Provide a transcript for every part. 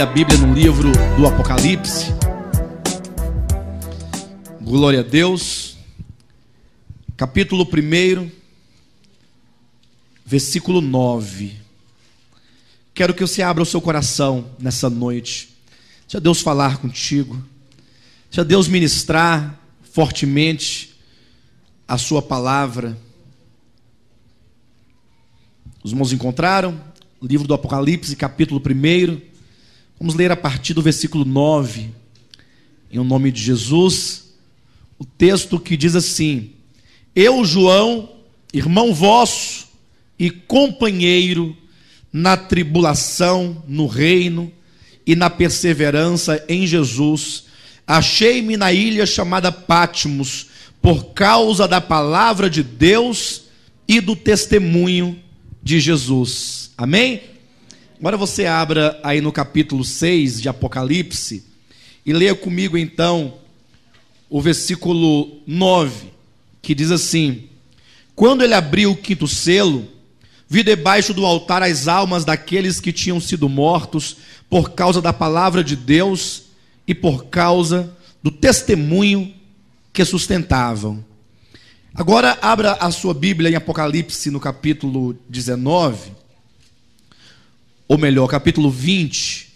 abre a Bíblia no livro do Apocalipse. Glória a Deus. Capítulo 1, versículo 9. Quero que você abra o seu coração nessa noite. Deixa Deus falar contigo. Deixa Deus ministrar fortemente a sua palavra. Os irmãos encontraram? Livro do Apocalipse, capítulo 1, Vamos ler a partir do versículo 9, em o nome de Jesus, o texto que diz assim: Eu, João, irmão vosso e companheiro na tribulação, no reino e na perseverança em Jesus, achei-me na ilha chamada Pátimos, por causa da palavra de Deus e do testemunho de Jesus. Amém? Agora você abra aí no capítulo 6 de Apocalipse e leia comigo então o versículo 9, que diz assim: Quando ele abriu o quinto selo, vi debaixo do altar as almas daqueles que tinham sido mortos por causa da palavra de Deus e por causa do testemunho que sustentavam. Agora abra a sua Bíblia em Apocalipse no capítulo 19 ou melhor, capítulo 20.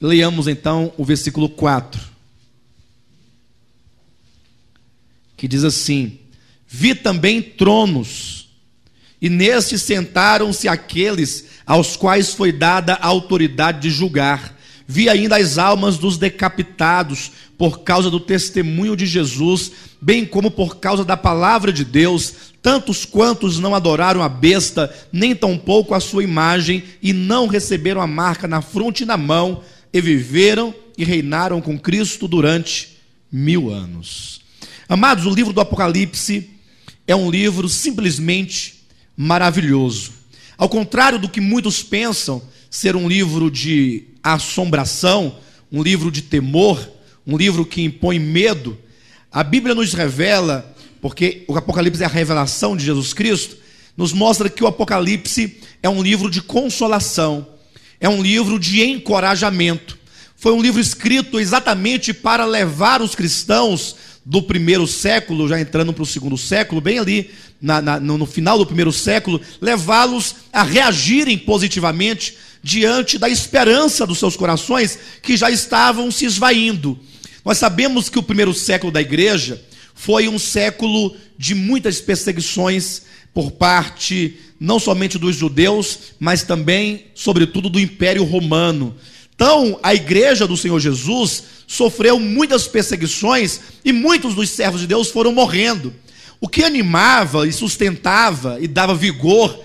Leiamos então o versículo 4, que diz assim: Vi também tronos, e nestes sentaram-se aqueles aos quais foi dada a autoridade de julgar. Vi ainda as almas dos decapitados por causa do testemunho de Jesus, bem como por causa da palavra de Deus, tantos quantos não adoraram a besta, nem tampouco a sua imagem, e não receberam a marca na fronte e na mão, e viveram e reinaram com Cristo durante mil anos. Amados, o livro do Apocalipse é um livro simplesmente maravilhoso. Ao contrário do que muitos pensam ser um livro de assombração, um livro de temor, um livro que impõe medo, a Bíblia nos revela, porque o Apocalipse é a revelação de Jesus Cristo, nos mostra que o Apocalipse é um livro de consolação, é um livro de encorajamento. Foi um livro escrito exatamente para levar os cristãos do primeiro século, já entrando para o segundo século, bem ali na, na, no final do primeiro século, levá-los a reagirem positivamente diante da esperança dos seus corações que já estavam se esvaindo. Nós sabemos que o primeiro século da igreja foi um século de muitas perseguições por parte não somente dos judeus, mas também, sobretudo, do Império Romano. Então, a igreja do Senhor Jesus sofreu muitas perseguições e muitos dos servos de Deus foram morrendo. O que animava e sustentava e dava vigor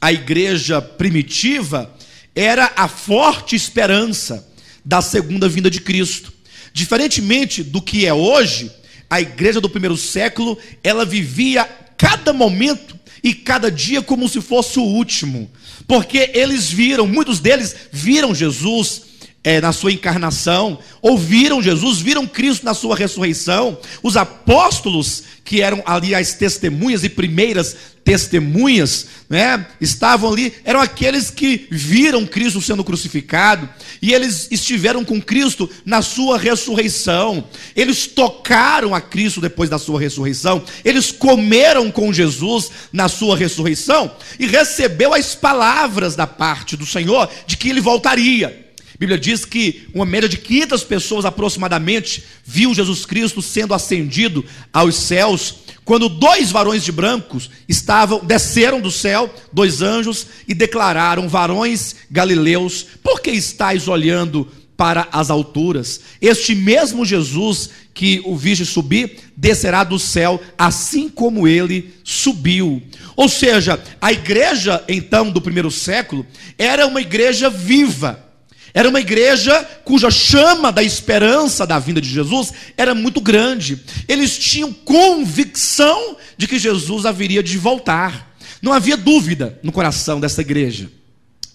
à igreja primitiva era a forte esperança da segunda vinda de Cristo. Diferentemente do que é hoje, a igreja do primeiro século, ela vivia cada momento e cada dia como se fosse o último, porque eles viram, muitos deles viram Jesus, é, na sua encarnação, ouviram Jesus, viram Cristo na sua ressurreição. Os apóstolos, que eram ali as testemunhas e primeiras testemunhas, né, estavam ali, eram aqueles que viram Cristo sendo crucificado e eles estiveram com Cristo na sua ressurreição. Eles tocaram a Cristo depois da sua ressurreição, eles comeram com Jesus na sua ressurreição e recebeu as palavras da parte do Senhor de que ele voltaria. Bíblia diz que uma média de 500 pessoas aproximadamente viu Jesus Cristo sendo ascendido aos céus, quando dois varões de brancos estavam desceram do céu, dois anjos e declararam: "Varões galileus, por que estáis olhando para as alturas. Este mesmo Jesus que o viste subir, descerá do céu, assim como ele subiu. Ou seja, a igreja então do primeiro século era uma igreja viva. Era uma igreja cuja chama da esperança da vinda de Jesus era muito grande. Eles tinham convicção de que Jesus haveria de voltar. Não havia dúvida no coração dessa igreja.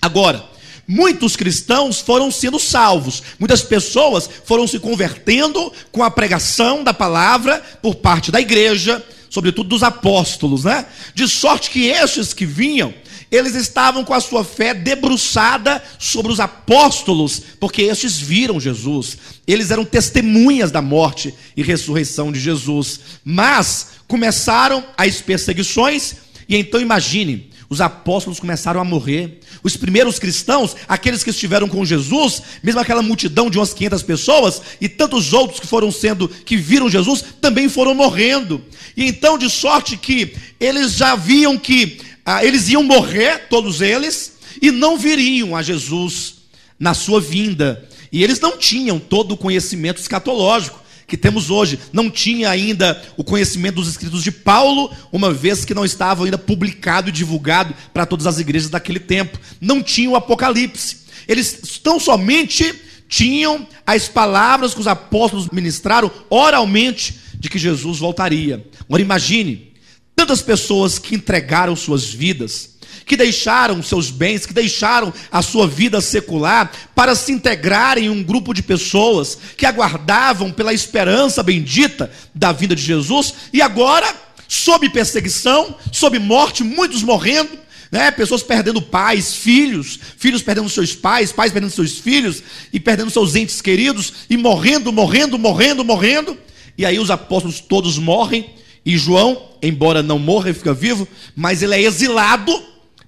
Agora, muitos cristãos foram sendo salvos, muitas pessoas foram se convertendo com a pregação da palavra por parte da igreja, sobretudo dos apóstolos, né? De sorte que estes que vinham eles estavam com a sua fé debruçada sobre os apóstolos, porque estes viram Jesus. Eles eram testemunhas da morte e ressurreição de Jesus. Mas começaram as perseguições, e então imagine, os apóstolos começaram a morrer. Os primeiros cristãos, aqueles que estiveram com Jesus, mesmo aquela multidão de umas 500 pessoas, e tantos outros que foram sendo, que viram Jesus, também foram morrendo. E então, de sorte que eles já viam que ah, eles iam morrer, todos eles, e não viriam a Jesus na sua vinda. E eles não tinham todo o conhecimento escatológico que temos hoje. Não tinha ainda o conhecimento dos escritos de Paulo, uma vez que não estava ainda publicado e divulgado para todas as igrejas daquele tempo. Não tinha o Apocalipse. Eles tão somente tinham as palavras que os apóstolos ministraram oralmente de que Jesus voltaria. Agora imagine Tantas pessoas que entregaram suas vidas, que deixaram seus bens, que deixaram a sua vida secular para se integrarem em um grupo de pessoas que aguardavam pela esperança bendita da vida de Jesus e agora, sob perseguição, sob morte, muitos morrendo, né? Pessoas perdendo pais, filhos, filhos perdendo seus pais, pais perdendo seus filhos e perdendo seus entes queridos e morrendo, morrendo, morrendo, morrendo. E aí os apóstolos todos morrem e João, embora não morra e fica vivo, mas ele é exilado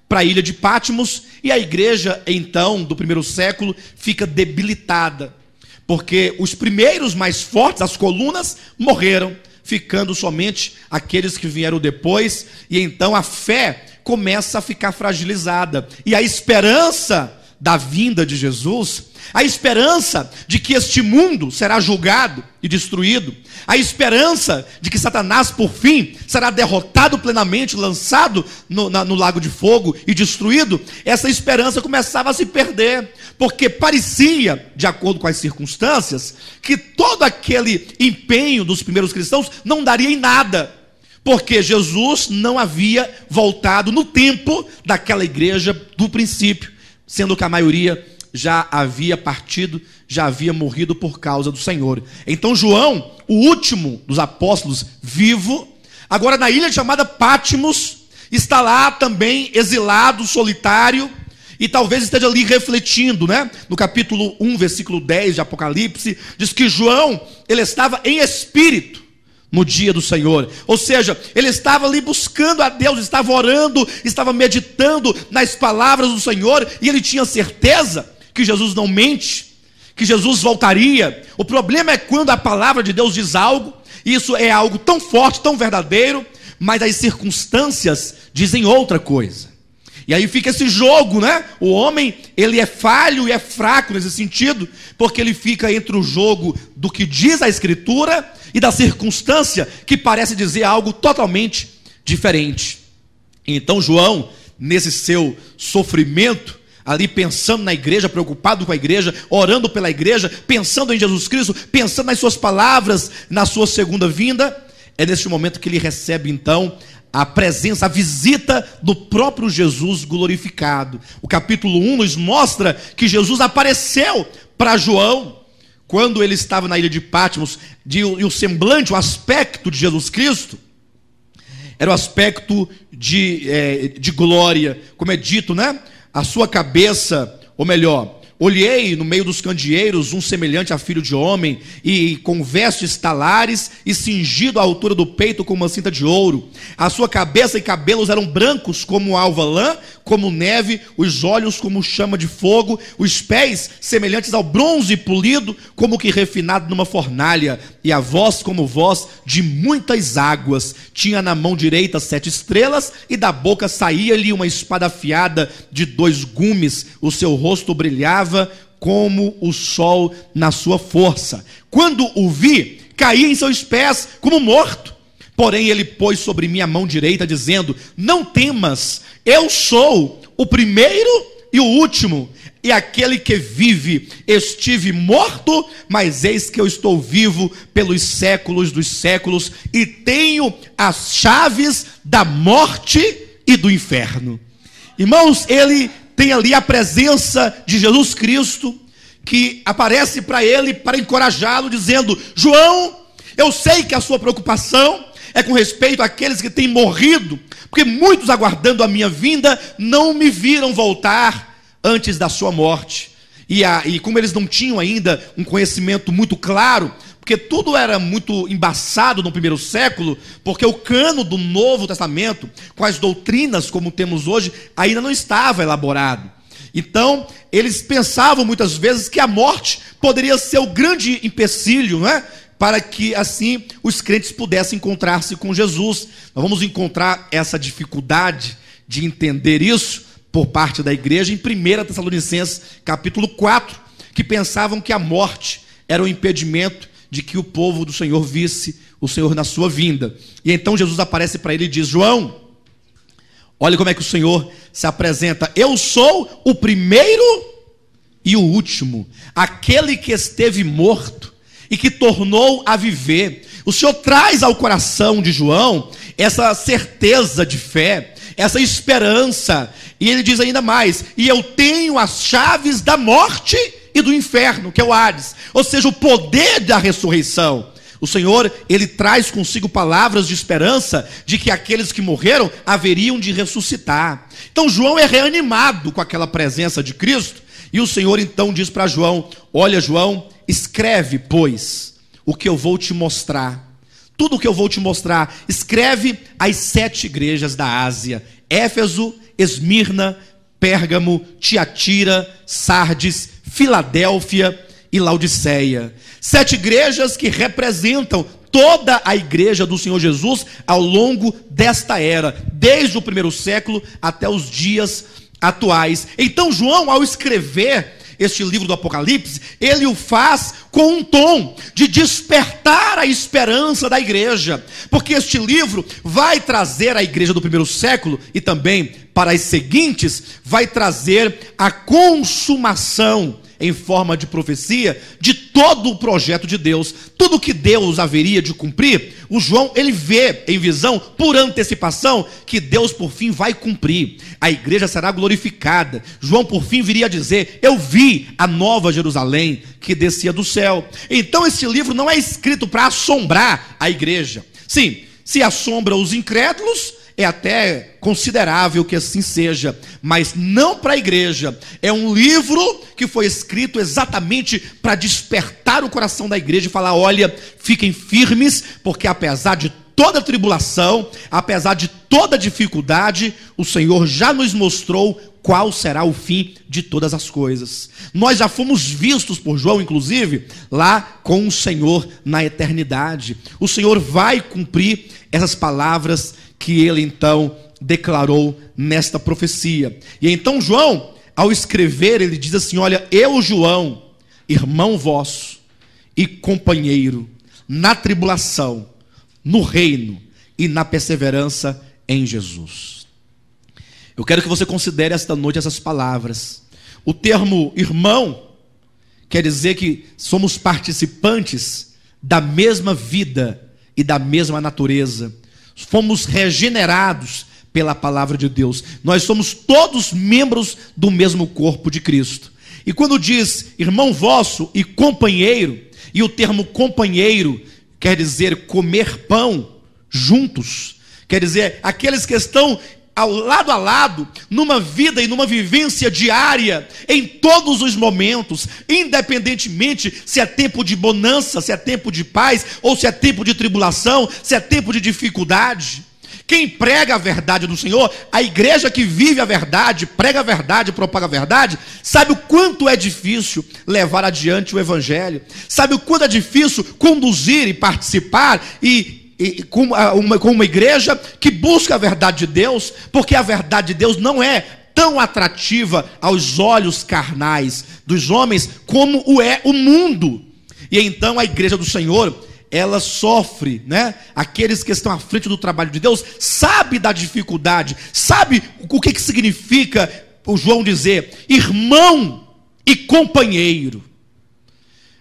para a ilha de Patmos e a igreja então do primeiro século fica debilitada, porque os primeiros mais fortes, as colunas, morreram, ficando somente aqueles que vieram depois, e então a fé começa a ficar fragilizada e a esperança da vinda de Jesus, a esperança de que este mundo será julgado e destruído, a esperança de que Satanás, por fim, será derrotado plenamente, lançado no, na, no lago de fogo e destruído, essa esperança começava a se perder, porque parecia, de acordo com as circunstâncias, que todo aquele empenho dos primeiros cristãos não daria em nada porque Jesus não havia voltado no tempo daquela igreja do princípio sendo que a maioria já havia partido, já havia morrido por causa do Senhor. Então João, o último dos apóstolos vivo, agora na ilha chamada Pátimos, está lá também exilado, solitário, e talvez esteja ali refletindo, né? No capítulo 1, versículo 10 de Apocalipse, diz que João, ele estava em espírito no dia do Senhor. Ou seja, ele estava ali buscando a Deus, estava orando, estava meditando nas palavras do Senhor e ele tinha certeza que Jesus não mente, que Jesus voltaria. O problema é quando a palavra de Deus diz algo, e isso é algo tão forte, tão verdadeiro, mas as circunstâncias dizem outra coisa. E aí fica esse jogo, né? O homem, ele é falho e é fraco nesse sentido, porque ele fica entre o jogo do que diz a Escritura e da circunstância que parece dizer algo totalmente diferente. Então, João, nesse seu sofrimento, ali pensando na igreja, preocupado com a igreja, orando pela igreja, pensando em Jesus Cristo, pensando nas suas palavras, na sua segunda vinda, é neste momento que ele recebe então a presença, a visita do próprio Jesus glorificado. O capítulo 1 nos mostra que Jesus apareceu para João quando ele estava na ilha de Patmos, de, e o semblante, o aspecto de Jesus Cristo era o aspecto de, é, de glória, como é dito, né? A sua cabeça, ou melhor, Olhei no meio dos candeeiros um semelhante a filho de homem, e com vestes talares e cingido à altura do peito com uma cinta de ouro. A sua cabeça e cabelos eram brancos como alva lã, como neve, os olhos como chama de fogo, os pés semelhantes ao bronze polido, como que refinado numa fornalha, e a voz como voz de muitas águas. Tinha na mão direita sete estrelas, e da boca saía-lhe uma espada afiada de dois gumes. O seu rosto brilhava brilhava como o sol na sua força. Quando o vi, caí em seus pés como morto. Porém, ele pôs sobre mim a mão direita, dizendo: Não temas, eu sou o primeiro e o último, e aquele que vive. Estive morto, mas eis que eu estou vivo pelos séculos dos séculos, e tenho as chaves da morte e do inferno. Irmãos, ele tem ali a presença de Jesus Cristo, que aparece para ele para encorajá-lo, dizendo: João, eu sei que a sua preocupação é com respeito àqueles que têm morrido, porque muitos aguardando a minha vinda não me viram voltar antes da sua morte. E, a, e como eles não tinham ainda um conhecimento muito claro porque tudo era muito embaçado no primeiro século, porque o cano do Novo Testamento, com as doutrinas como temos hoje, ainda não estava elaborado. Então, eles pensavam muitas vezes que a morte poderia ser o grande empecilho, não é? Para que assim os crentes pudessem encontrar-se com Jesus. Nós vamos encontrar essa dificuldade de entender isso por parte da igreja em 1 Tessalonicenses capítulo 4, que pensavam que a morte era o um impedimento de que o povo do Senhor visse o Senhor na sua vinda. E então Jesus aparece para ele e diz: João, olha como é que o Senhor se apresenta. Eu sou o primeiro e o último, aquele que esteve morto e que tornou a viver. O Senhor traz ao coração de João essa certeza de fé, essa esperança, e ele diz ainda mais: E eu tenho as chaves da morte e do inferno, que é o Hades, ou seja, o poder da ressurreição. O Senhor, ele traz consigo palavras de esperança de que aqueles que morreram haveriam de ressuscitar. Então João é reanimado com aquela presença de Cristo, e o Senhor então diz para João: "Olha, João, escreve, pois, o que eu vou te mostrar. Tudo o que eu vou te mostrar, escreve às sete igrejas da Ásia: Éfeso, Esmirna, Pérgamo, Tiatira, Sardes, Filadélfia e Laodiceia. Sete igrejas que representam toda a igreja do Senhor Jesus ao longo desta era, desde o primeiro século até os dias atuais. Então, João, ao escrever este livro do Apocalipse, ele o faz com um tom de despertar a esperança da igreja, porque este livro vai trazer à igreja do primeiro século e também para as seguintes, vai trazer a consumação em forma de profecia de todo o projeto de Deus, tudo que Deus haveria de cumprir, o João ele vê em visão por antecipação que Deus por fim vai cumprir. A igreja será glorificada. João por fim viria a dizer: "Eu vi a nova Jerusalém que descia do céu". Então esse livro não é escrito para assombrar a igreja. Sim, se assombra os incrédulos, é até considerável que assim seja, mas não para a igreja. É um livro que foi escrito exatamente para despertar o coração da igreja e falar: olha, fiquem firmes, porque apesar de toda tribulação, apesar de toda dificuldade, o Senhor já nos mostrou qual será o fim de todas as coisas. Nós já fomos vistos por João, inclusive, lá com o Senhor na eternidade. O Senhor vai cumprir essas palavras que ele então declarou nesta profecia. E então João, ao escrever, ele diz assim: Olha, eu, João, irmão vosso e companheiro, na tribulação, no reino e na perseverança em Jesus. Eu quero que você considere esta noite essas palavras. O termo irmão quer dizer que somos participantes da mesma vida e da mesma natureza fomos regenerados pela palavra de Deus. Nós somos todos membros do mesmo corpo de Cristo. E quando diz irmão vosso e companheiro, e o termo companheiro quer dizer comer pão juntos, quer dizer aqueles que estão ao lado a lado, numa vida e numa vivência diária, em todos os momentos, independentemente se é tempo de bonança, se é tempo de paz, ou se é tempo de tribulação, se é tempo de dificuldade. Quem prega a verdade do Senhor, a igreja que vive a verdade, prega a verdade, propaga a verdade, sabe o quanto é difícil levar adiante o evangelho, sabe o quanto é difícil conduzir e participar e e, com, uma, com uma igreja que busca a verdade de Deus, porque a verdade de Deus não é tão atrativa aos olhos carnais dos homens como o é o mundo. E então a igreja do Senhor, ela sofre, né? Aqueles que estão à frente do trabalho de Deus sabe da dificuldade, sabe o que, que significa o João dizer irmão e companheiro.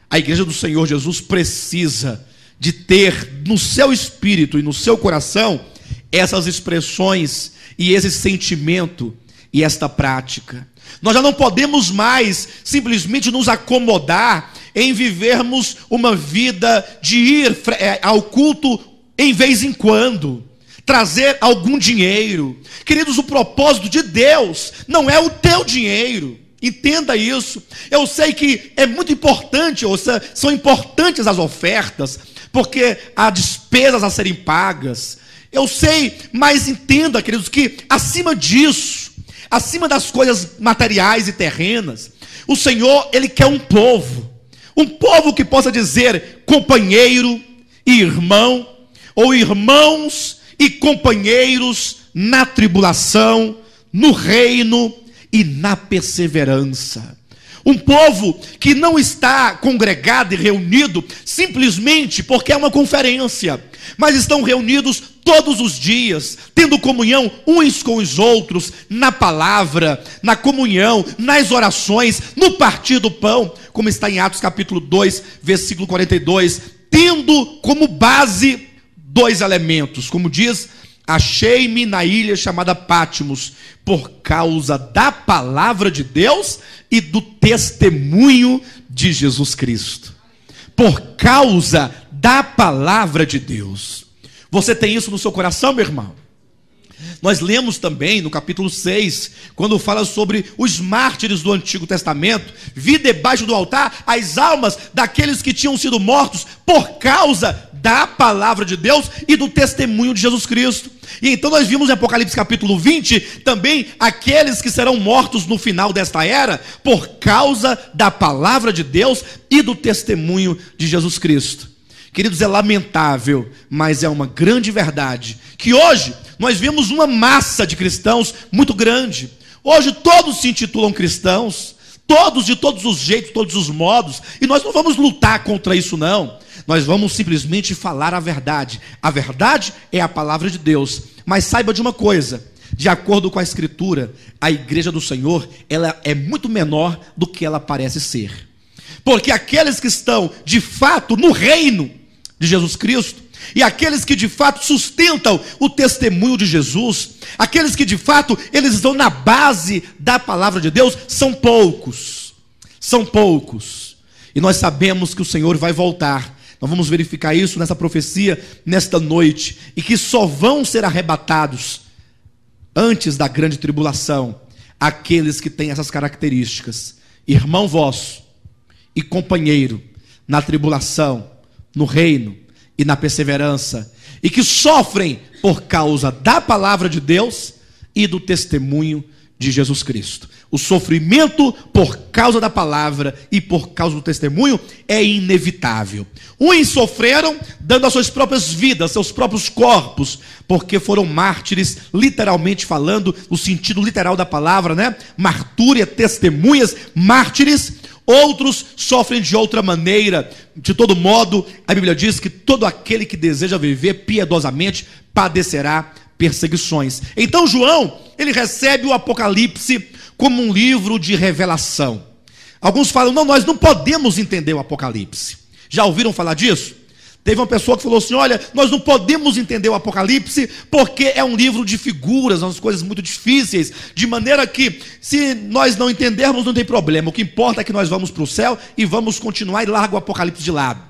A igreja do Senhor Jesus precisa de ter no seu espírito e no seu coração essas expressões e esse sentimento e esta prática. Nós já não podemos mais simplesmente nos acomodar em vivermos uma vida de ir é, ao culto em vez em quando, trazer algum dinheiro. Queridos, o propósito de Deus não é o teu dinheiro. Entenda isso. Eu sei que é muito importante, ou são importantes as ofertas, porque há despesas a serem pagas. Eu sei, mas entenda, queridos, que acima disso, acima das coisas materiais e terrenas, o Senhor, ele quer um povo. Um povo que possa dizer companheiro e irmão, ou irmãos e companheiros na tribulação, no reino e na perseverança. Um povo que não está congregado e reunido simplesmente porque é uma conferência, mas estão reunidos todos os dias, tendo comunhão uns com os outros, na palavra, na comunhão, nas orações, no partir do pão, como está em Atos capítulo 2, versículo 42, tendo como base dois elementos, como diz Achei-me na ilha chamada Pátimos, por causa da palavra de Deus e do testemunho de Jesus Cristo. Por causa da palavra de Deus. Você tem isso no seu coração, meu irmão? Nós lemos também no capítulo 6, quando fala sobre os mártires do Antigo Testamento, vi debaixo do altar as almas daqueles que tinham sido mortos por causa da palavra de Deus e do testemunho de Jesus Cristo. E então nós vimos em Apocalipse capítulo 20 também aqueles que serão mortos no final desta era por causa da palavra de Deus e do testemunho de Jesus Cristo. Queridos, é lamentável, mas é uma grande verdade que hoje nós vemos uma massa de cristãos muito grande. Hoje todos se intitulam cristãos, todos de todos os jeitos, todos os modos, e nós não vamos lutar contra isso não. Nós vamos simplesmente falar a verdade. A verdade é a palavra de Deus. Mas saiba de uma coisa, de acordo com a escritura, a igreja do Senhor, ela é muito menor do que ela parece ser. Porque aqueles que estão de fato no reino de Jesus Cristo e aqueles que de fato sustentam o testemunho de Jesus, aqueles que de fato eles estão na base da palavra de Deus, são poucos. São poucos. E nós sabemos que o Senhor vai voltar. Nós vamos verificar isso nessa profecia nesta noite e que só vão ser arrebatados antes da grande tribulação aqueles que têm essas características. Irmão vosso e companheiro na tribulação, no reino e na perseverança, e que sofrem por causa da palavra de Deus e do testemunho de Jesus Cristo. O sofrimento por causa da palavra e por causa do testemunho é inevitável. Uns sofreram dando as suas próprias vidas, seus próprios corpos, porque foram mártires, literalmente falando, no sentido literal da palavra, né? Martúria, testemunhas, mártires. Outros sofrem de outra maneira. De todo modo, a Bíblia diz que todo aquele que deseja viver piedosamente padecerá perseguições. Então, João, ele recebe o Apocalipse como um livro de revelação. Alguns falam, não, nós não podemos entender o Apocalipse. Já ouviram falar disso? Teve uma pessoa que falou assim: olha, nós não podemos entender o Apocalipse porque é um livro de figuras, umas coisas muito difíceis, de maneira que se nós não entendermos, não tem problema. O que importa é que nós vamos para o céu e vamos continuar e larga o Apocalipse de lado.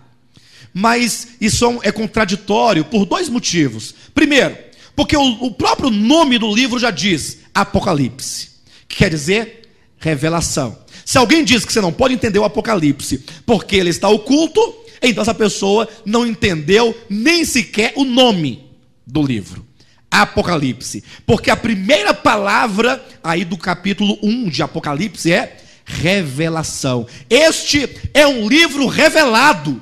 Mas isso é, é contraditório por dois motivos. Primeiro, porque o, o próprio nome do livro já diz Apocalipse, que quer dizer revelação. Se alguém diz que você não pode entender o Apocalipse porque ele está oculto, então essa pessoa não entendeu nem sequer o nome do livro. Apocalipse. Porque a primeira palavra aí do capítulo 1 de Apocalipse é revelação. Este é um livro revelado.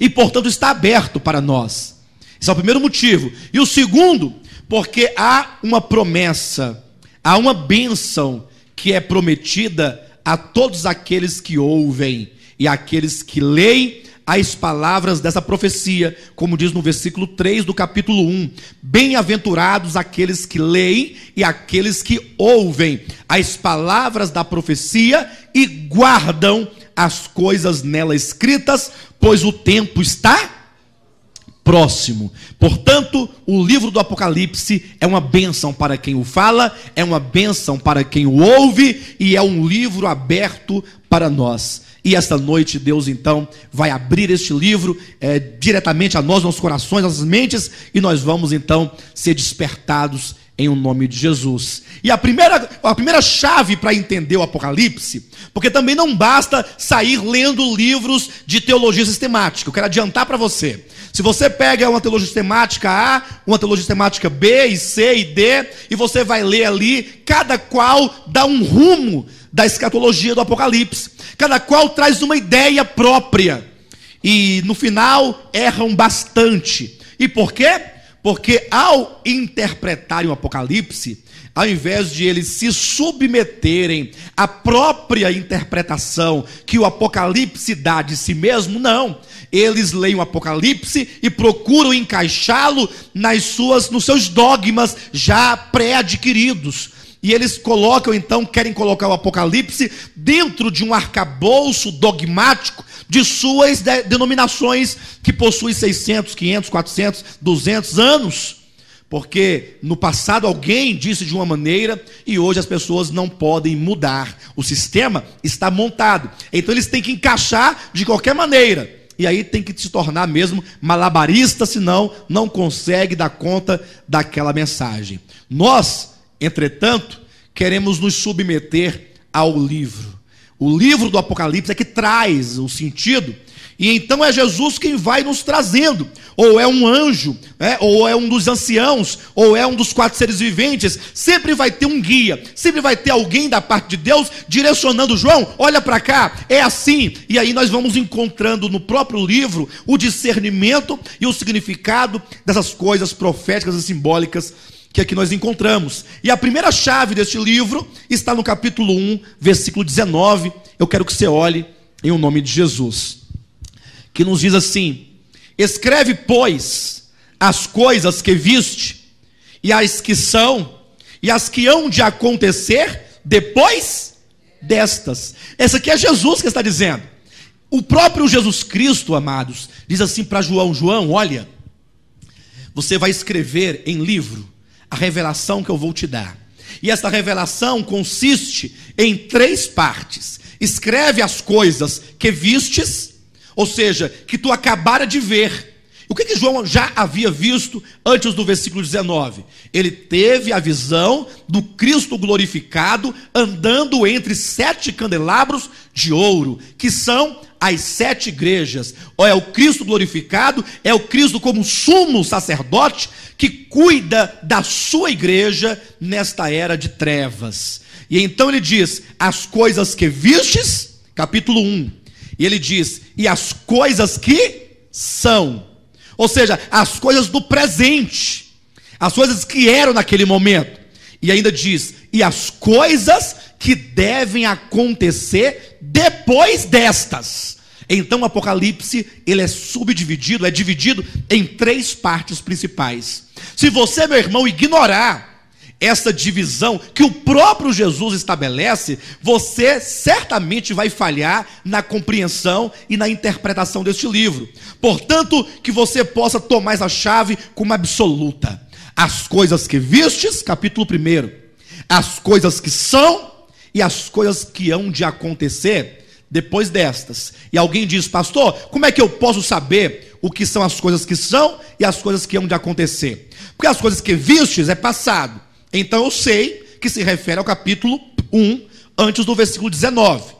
E, portanto, está aberto para nós. Esse é o primeiro motivo. E o segundo, porque há uma promessa, há uma bênção que é prometida a todos aqueles que ouvem e aqueles que leem as palavras dessa profecia, como diz no versículo 3 do capítulo 1. Bem-aventurados aqueles que leem e aqueles que ouvem as palavras da profecia e guardam as coisas nela escritas, pois o tempo está próximo. Portanto, o livro do Apocalipse é uma bênção para quem o fala, é uma bênção para quem o ouve e é um livro aberto para nós. E esta noite Deus então vai abrir este livro é, diretamente a nós, nossos corações, nossas mentes, e nós vamos então ser despertados em o um nome de Jesus. E a primeira, a primeira chave para entender o Apocalipse, porque também não basta sair lendo livros de teologia sistemática. Eu quero adiantar para você. Se você pega uma teologia sistemática A, uma teologia sistemática B e C e D, e você vai ler ali, cada qual dá um rumo da escatologia do Apocalipse. Cada qual traz uma ideia própria. E no final erram bastante. E por quê? Porque ao interpretarem o Apocalipse, ao invés de eles se submeterem à própria interpretação que o Apocalipse dá de si mesmo, não. Eles leem o Apocalipse e procuram encaixá-lo nas suas, nos seus dogmas já pré-adquiridos. E eles colocam, então, querem colocar o Apocalipse dentro de um arcabouço dogmático de suas denominações que possuem 600, 500, 400, 200 anos. Porque no passado alguém disse de uma maneira e hoje as pessoas não podem mudar. O sistema está montado. Então eles têm que encaixar de qualquer maneira e aí tem que se tornar mesmo malabarista, senão não consegue dar conta daquela mensagem. Nós, entretanto, queremos nos submeter ao livro. O livro do Apocalipse é que traz o sentido e então é Jesus quem vai nos trazendo, ou é um anjo, né? ou é um dos anciãos, ou é um dos quatro seres viventes. Sempre vai ter um guia, sempre vai ter alguém da parte de Deus direcionando João. Olha para cá, é assim. E aí nós vamos encontrando no próprio livro o discernimento e o significado dessas coisas proféticas e simbólicas que aqui nós encontramos. E a primeira chave deste livro está no capítulo 1, versículo 19. Eu quero que você olhe em o um nome de Jesus que nos diz assim: Escreve, pois, as coisas que viste, e as que são, e as que hão de acontecer depois destas. Essa aqui é Jesus que está dizendo. O próprio Jesus Cristo, amados, diz assim para João: João, olha, você vai escrever em livro a revelação que eu vou te dar. E essa revelação consiste em três partes: escreve as coisas que vistes, ou seja, que tu acabara de ver. O que, que João já havia visto antes do versículo 19? Ele teve a visão do Cristo glorificado andando entre sete candelabros de ouro, que são as sete igrejas. Ou é o Cristo glorificado, é o Cristo como sumo sacerdote que cuida da sua igreja nesta era de trevas. E então ele diz: As coisas que vistes, capítulo 1, e ele diz: e as coisas que são. Ou seja, as coisas do presente. As coisas que eram naquele momento. E ainda diz: e as coisas que devem acontecer depois destas. Então o Apocalipse, ele é subdividido, é dividido em três partes principais. Se você, meu irmão, ignorar essa divisão que o próprio Jesus estabelece, você certamente vai falhar na compreensão e na interpretação deste livro. Portanto, que você possa tomar essa chave como absoluta. As coisas que vistes, capítulo 1. As coisas que são e as coisas que hão de acontecer depois destas. E alguém diz, pastor, como é que eu posso saber o que são as coisas que são e as coisas que hão de acontecer? Porque as coisas que vistes é passado então eu sei que se refere ao capítulo 1, antes do versículo 19.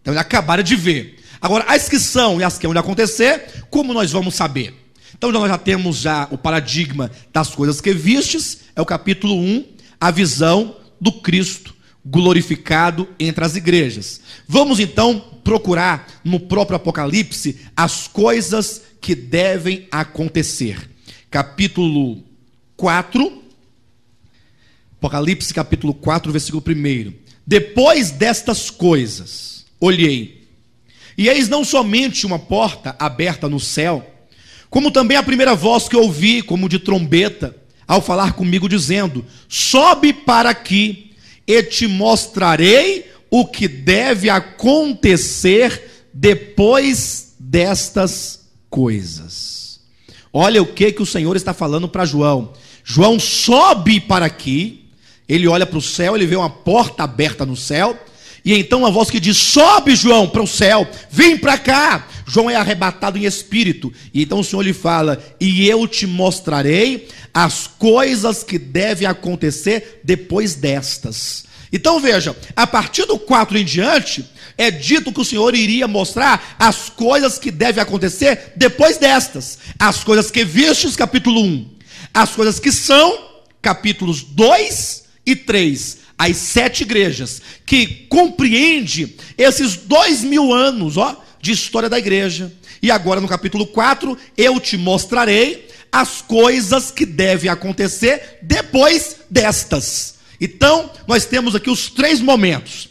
Então ele acabara de ver. Agora, as que são e as que vão acontecer, como nós vamos saber? Então nós já temos já o paradigma das coisas que vistes, é o capítulo 1, a visão do Cristo glorificado entre as igrejas. Vamos então procurar no próprio Apocalipse as coisas que devem acontecer. Capítulo 4, Apocalipse capítulo 4, versículo 1. Depois destas coisas, olhei, e eis não somente uma porta aberta no céu, como também a primeira voz que ouvi, como de trombeta, ao falar comigo, dizendo: Sobe para aqui, e te mostrarei o que deve acontecer depois destas coisas. Olha o que, que o Senhor está falando para João. João sobe para aqui ele olha para o céu, ele vê uma porta aberta no céu, e então uma voz que diz: Sobe, João, para o céu, vem para cá. João é arrebatado em espírito, e então o Senhor lhe fala: E eu te mostrarei as coisas que devem acontecer depois destas. Então veja, a partir do 4 em diante, é dito que o Senhor iria mostrar as coisas que devem acontecer depois destas. As coisas que vistes, capítulo 1. As coisas que são, capítulos 2 e 3, as sete igrejas, que compreende esses dois mil anos ó, de história da igreja. E agora no capítulo 4, eu te mostrarei as coisas que devem acontecer depois destas. Então, nós temos aqui os três momentos.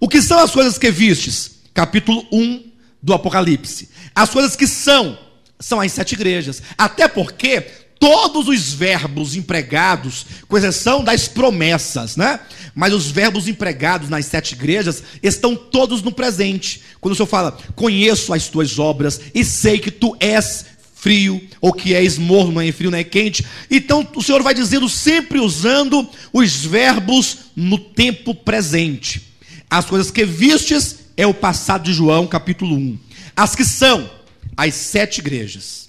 O que são as coisas que vistes? Capítulo 1 do Apocalipse. As coisas que são, são as sete igrejas. Até porque todos os verbos empregados, com exceção das promessas, né? Mas os verbos empregados nas sete igrejas estão todos no presente. Quando o Senhor fala, conheço as tuas obras e sei que tu és frio, ou que és morno, não é frio, não é quente. Então o Senhor vai dizendo, sempre usando os verbos no tempo presente. As coisas que vistes é o passado de João, capítulo 1. As que são as sete igrejas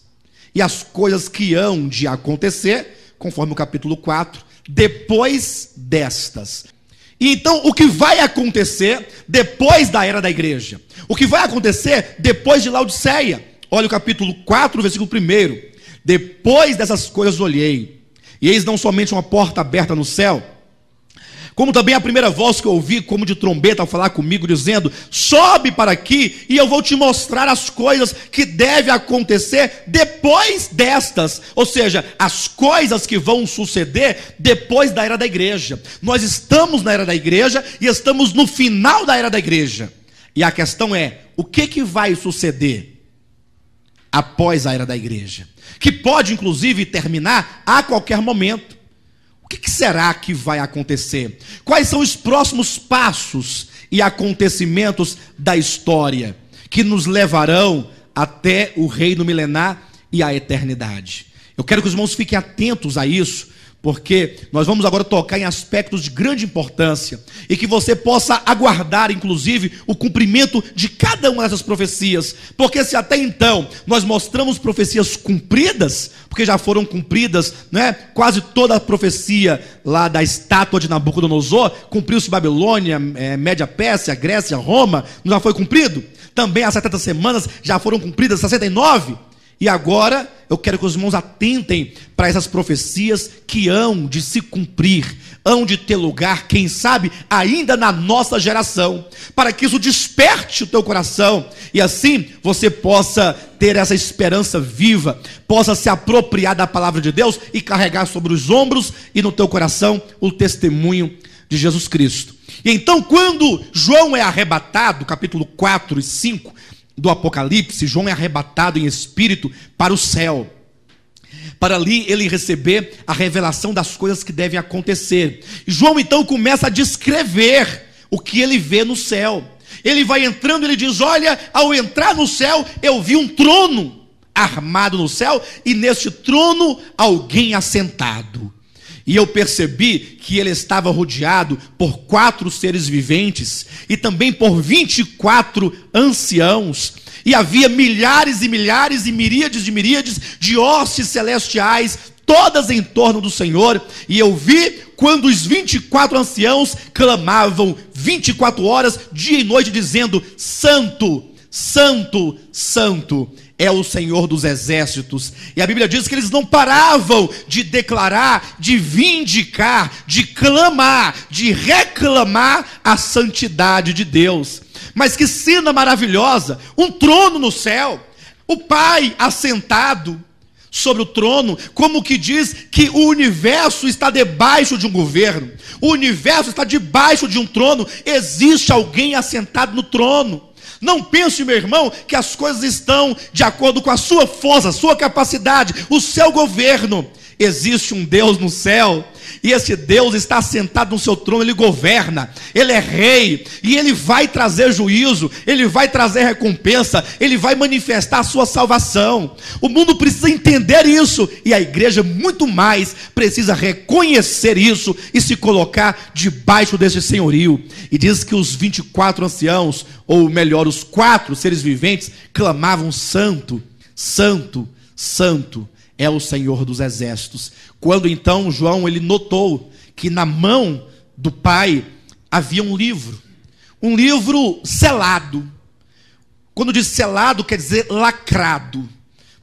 e as coisas que hão de acontecer, conforme o capítulo 4, depois destas. E então, o que vai acontecer depois da era da igreja? O que vai acontecer depois de Laodiceia? Olha o capítulo 4, versículo 1. Depois dessas coisas olhei, e eis não somente uma porta aberta no céu, como também a primeira voz que eu ouvi, como de trombeta, ao falar comigo, dizendo: Sobe para aqui e eu vou te mostrar as coisas que devem acontecer depois destas. Ou seja, as coisas que vão suceder depois da era da igreja. Nós estamos na era da igreja e estamos no final da era da igreja. E a questão é: o que, que vai suceder? após a era da igreja, que pode inclusive terminar a qualquer momento. O que será que vai acontecer? Quais são os próximos passos e acontecimentos da história que nos levarão até o reino milenar e a eternidade? Eu quero que os irmãos fiquem atentos a isso, porque nós vamos agora tocar em aspectos de grande importância e que você possa aguardar, inclusive, o cumprimento de cada uma dessas profecias, porque se até então nós mostramos profecias cumpridas, porque já foram cumpridas, né? Quase toda a profecia lá da estátua de Nabucodonosor cumpriu-se Babilônia, é, Média Pérsia, Grécia, Roma, não já foi cumprido? Também as 70 semanas já foram cumpridas, 69. E agora eu quero que os irmãos atentem para essas profecias que hão de se cumprir, hão de ter lugar, quem sabe, ainda na nossa geração, para que isso desperte o teu coração e assim você possa ter essa esperança viva, possa se apropriar da palavra de Deus e carregar sobre os ombros e no teu coração o testemunho de Jesus Cristo. E então, quando João é arrebatado, capítulo 4 e 5, do Apocalipse, João é arrebatado em espírito para o céu. Para ali ele receber a revelação das coisas que devem acontecer. João então começa a descrever o que ele vê no céu. Ele vai entrando, ele diz: Olha, ao entrar no céu, eu vi um trono armado no céu, e neste trono alguém assentado. E eu percebi que ele estava rodeado por quatro seres viventes e também por 24 anciãos. E havia milhares e milhares e miríades e miríades de hostes celestiais, todas em torno do Senhor. E eu vi quando os 24 anciãos clamavam 24 horas, dia e noite, dizendo: Santo, Santo, Santo é o Senhor dos exércitos. E a Bíblia diz que eles não paravam de declarar, de vindicar, de clamar, de reclamar a santidade de Deus. Mas que cena maravilhosa! Um trono no céu, o Pai assentado sobre o trono, como que diz que o universo está debaixo de um governo, o universo está debaixo de um trono, existe alguém assentado no trono. Não pense, meu irmão, que as coisas estão de acordo com a sua força, a sua capacidade, o seu governo. Existe um Deus no céu e esse Deus está sentado no seu trono, ele governa, ele é rei, e ele vai trazer juízo, ele vai trazer recompensa, ele vai manifestar a sua salvação. O mundo precisa entender isso, e a igreja muito mais precisa reconhecer isso e se colocar debaixo desse senhorio. E diz que os 24 anciãos, ou melhor, os quatro seres viventes, clamavam: Santo, Santo, Santo é o Senhor dos exércitos. Quando então João ele notou que na mão do pai havia um livro, um livro selado. Quando diz selado quer dizer lacrado.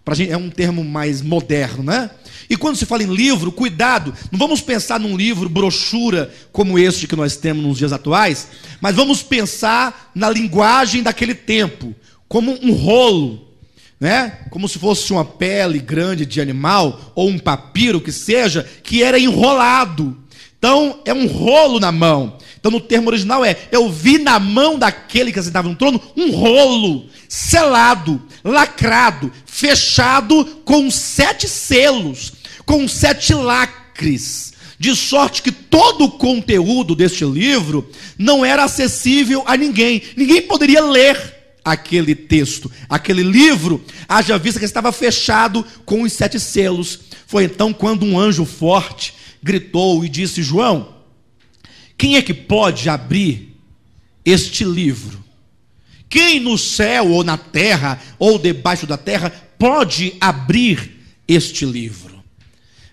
Pra gente é um termo mais moderno, né? E quando se fala em livro, cuidado, não vamos pensar num livro brochura como este que nós temos nos dias atuais, mas vamos pensar na linguagem daquele tempo, como um rolo, né? Como se fosse uma pele grande de animal ou um papiro que seja, que era enrolado. Então é um rolo na mão. Então no termo original é: eu vi na mão daquele que sentava no trono um rolo selado, lacrado, fechado com sete selos, com sete lacres. De sorte que todo o conteúdo deste livro não era acessível a ninguém. Ninguém poderia ler aquele texto, aquele livro, haja vista que estava fechado com os sete selos. Foi então quando um anjo forte gritou e disse: João, quem é que pode abrir este livro? Quem no céu ou na terra ou debaixo da terra pode abrir este livro?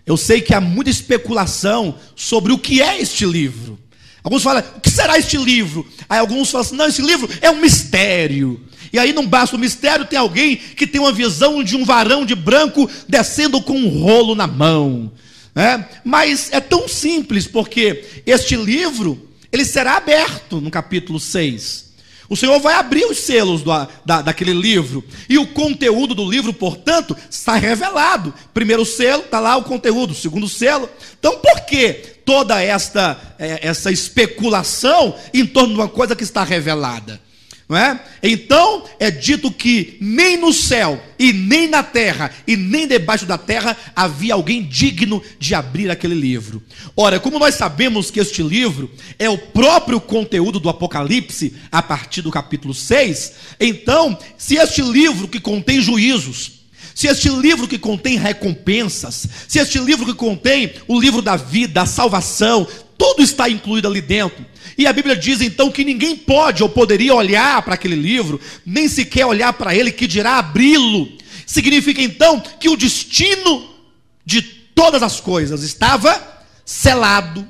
Eu sei que há muita especulação sobre o que é este livro. Alguns falam, o que será este livro? Aí alguns falam assim, não, esse livro é um mistério. E aí não basta o mistério, tem alguém que tem uma visão de um varão de branco descendo com um rolo na mão. Né? Mas é tão simples, porque este livro, ele será aberto no capítulo 6. O Senhor vai abrir os selos do, da, daquele livro. E o conteúdo do livro, portanto, está revelado. Primeiro selo, está lá o conteúdo. Segundo selo. Então, por quê? toda esta é, essa especulação em torno de uma coisa que está revelada. Não é? Então é dito que nem no céu, e nem na terra, e nem debaixo da terra havia alguém digno de abrir aquele livro. Ora, como nós sabemos que este livro é o próprio conteúdo do Apocalipse, a partir do capítulo 6, então, se este livro que contém juízos, se este livro que contém recompensas, se este livro que contém o livro da vida, a salvação, tudo está incluído ali dentro. E a Bíblia diz então que ninguém pode ou poderia olhar para aquele livro, nem sequer olhar para ele, que dirá abri-lo. Significa então que o destino de todas as coisas estava selado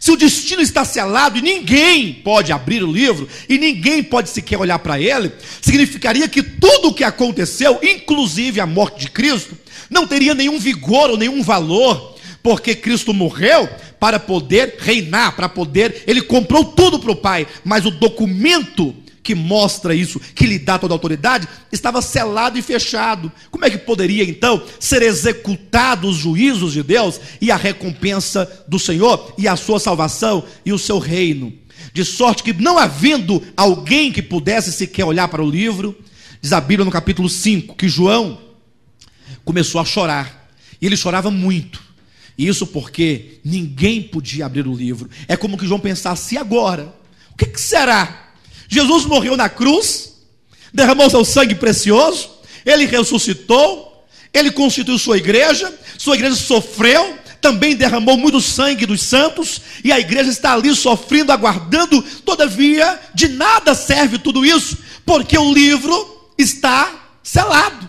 se o destino está selado e ninguém pode abrir o livro e ninguém pode sequer olhar para ele, significaria que tudo o que aconteceu, inclusive a morte de Cristo, não teria nenhum vigor ou nenhum valor, porque Cristo morreu para poder reinar, para poder, ele comprou tudo para o Pai, mas o documento que mostra isso, que lhe dá toda a autoridade, estava selado e fechado. Como é que poderia então ser executados os juízos de Deus e a recompensa do Senhor e a sua salvação e o seu reino? De sorte que não havendo alguém que pudesse sequer olhar para o livro, diz a Bíblia no capítulo 5 que João começou a chorar. E ele chorava muito. Isso porque ninguém podia abrir o livro. É como que João pensasse: e agora? O que, que será Jesus morreu na cruz, derramou seu sangue precioso, ele ressuscitou, ele constituiu sua igreja, sua igreja sofreu, também derramou muito sangue dos santos, e a igreja está ali sofrendo, aguardando, todavia, de nada serve tudo isso, porque o livro está selado.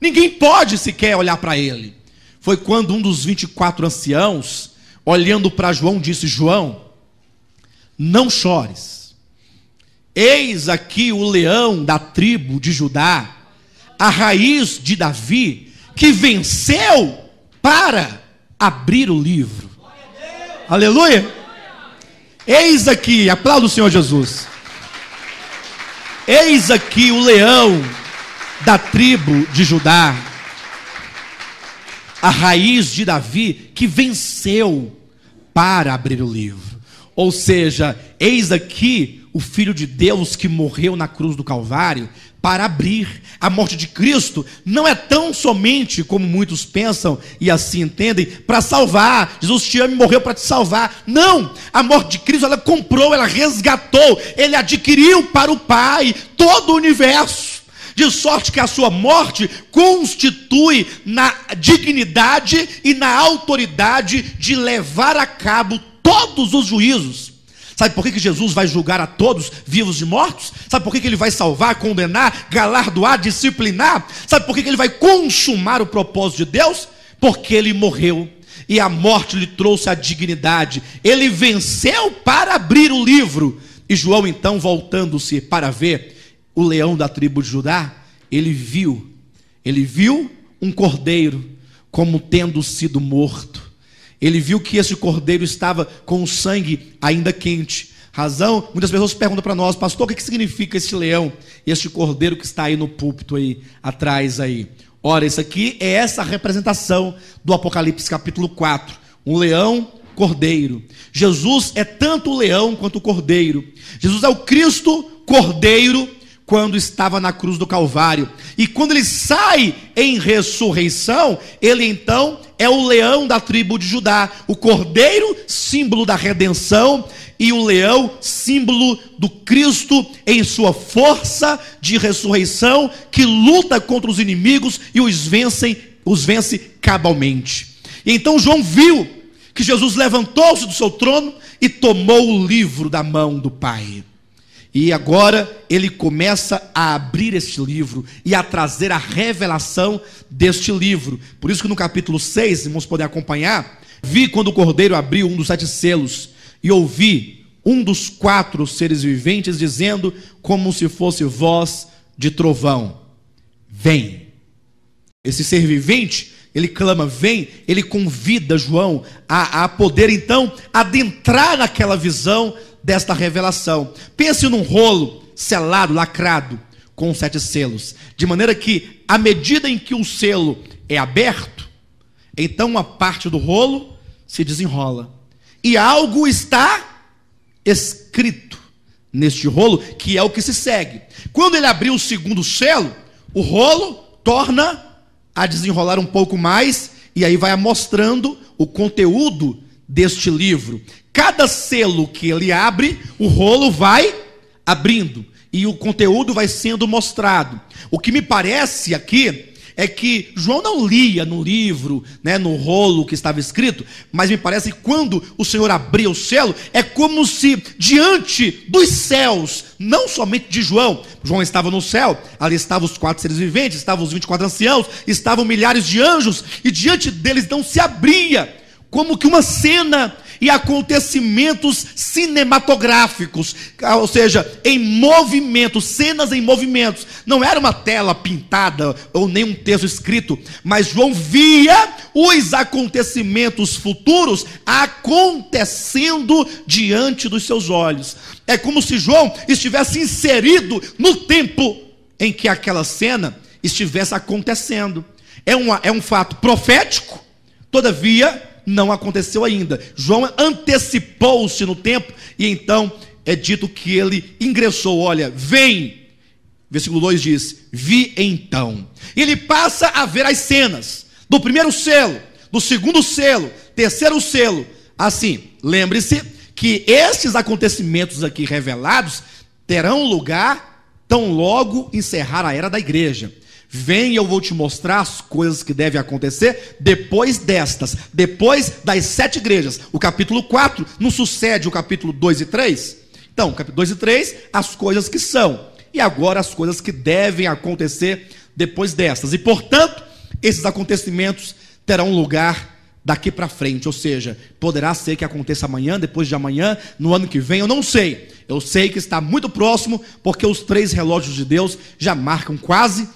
Ninguém pode sequer olhar para ele. Foi quando um dos 24 anciãos, olhando para João, disse: João, não chores. Eis aqui o leão da tribo de Judá, a raiz de Davi, que venceu para abrir o livro. Aleluia! Eis aqui, aplauda o Senhor Jesus. Eis aqui o leão da tribo de Judá, a raiz de Davi, que venceu para abrir o livro. Ou seja, eis aqui o Filho de Deus que morreu na cruz do Calvário para abrir. A morte de Cristo não é tão somente como muitos pensam e assim entendem, para salvar. Jesus te ama e morreu para te salvar. Não! A morte de Cristo, ela comprou, ela resgatou, ele adquiriu para o Pai todo o universo. De sorte que a sua morte constitui na dignidade e na autoridade de levar a cabo todos os juízos Sabe por que, que Jesus vai julgar a todos, vivos e mortos? Sabe por que, que ele vai salvar, condenar, galardoar, disciplinar? Sabe por que, que ele vai consumar o propósito de Deus? Porque ele morreu e a morte lhe trouxe a dignidade. Ele venceu para abrir o livro. E João, então, voltando-se para ver o leão da tribo de Judá, ele viu, ele viu um cordeiro como tendo sido morto ele viu que esse cordeiro estava com o sangue ainda quente. Razão, muitas pessoas perguntam para nós, pastor, o que significa esse leão, este cordeiro que está aí no púlpito aí atrás aí? Ora, isso aqui é essa representação do Apocalipse capítulo 4, um leão cordeiro. Jesus é tanto o leão quanto o cordeiro. Jesus é o Cristo cordeiro quando estava na cruz do Calvário. E quando ele sai em ressurreição, ele então é o leão da tribo de Judá, o cordeiro, símbolo da redenção, e o leão, símbolo do Cristo em sua força de ressurreição, que luta contra os inimigos e os, vence, os vence cabalmente. E então João viu que Jesus levantou-se do seu trono e tomou o livro da mão do Pai. E agora ele começa a abrir este livro e a trazer a revelação deste livro. Por isso que no capítulo 6, irmãos podem acompanhar, vi quando o cordeiro abriu um dos sete selos e ouvi um dos quatro seres viventes dizendo como se fosse voz de trovão: Vem. Esse ser vivente, ele clama, vem, ele convida João a, a poder então adentrar naquela visão desta revelação. Pense num rolo selado, lacrado, com sete selos, de maneira que, à medida em que o selo é aberto, então uma parte do rolo se desenrola. E algo está escrito neste rolo, que é o que se segue. Quando ele abriu o segundo selo, o rolo torna a desenrolar um pouco mais, e aí vai amostrando o conteúdo deste livro, Cada selo que ele abre, o rolo vai abrindo e o conteúdo vai sendo mostrado. O que me parece aqui é que João não lia no livro, né, no rolo que estava escrito, mas me parece que quando o Senhor abria o selo, é como se diante dos céus, não somente de João, João estava no céu, ali estavam os quatro seres viventes, estavam os 24 anciãos, estavam milhares de anjos, e diante deles não se abria, como que uma cena e acontecimentos cinematográficos, ah, ou seja, em movimento, cenas em movimentos. Não era uma tela pintada ou nem um texto escrito, mas João via os acontecimentos futuros acontecendo diante dos seus olhos. É como se João estivesse inserido no tempo em que aquela cena estivesse acontecendo. É, uma, é um fato profético, todavia não aconteceu ainda. João antecipou-se no tempo e então é dito que ele ingressou. Olha, vem. Versículo 2 diz: Vi então. Ele passa a ver as cenas do primeiro selo, do segundo selo, terceiro selo. Assim, lembre-se que estes acontecimentos aqui revelados terão lugar tão logo encerrar a era da igreja. Vem, eu vou te mostrar as coisas que devem acontecer depois destas, depois das sete igrejas. O capítulo 4 não sucede o capítulo 2 e 3? Então, capítulo 2 e 3, as coisas que são. E agora as coisas que devem acontecer depois destas. E, portanto, esses acontecimentos terão lugar daqui para frente, ou seja, poderá ser que aconteça amanhã, depois de amanhã, no ano que vem, eu não sei. Eu sei que está muito próximo, porque os três relógios de Deus já marcam quase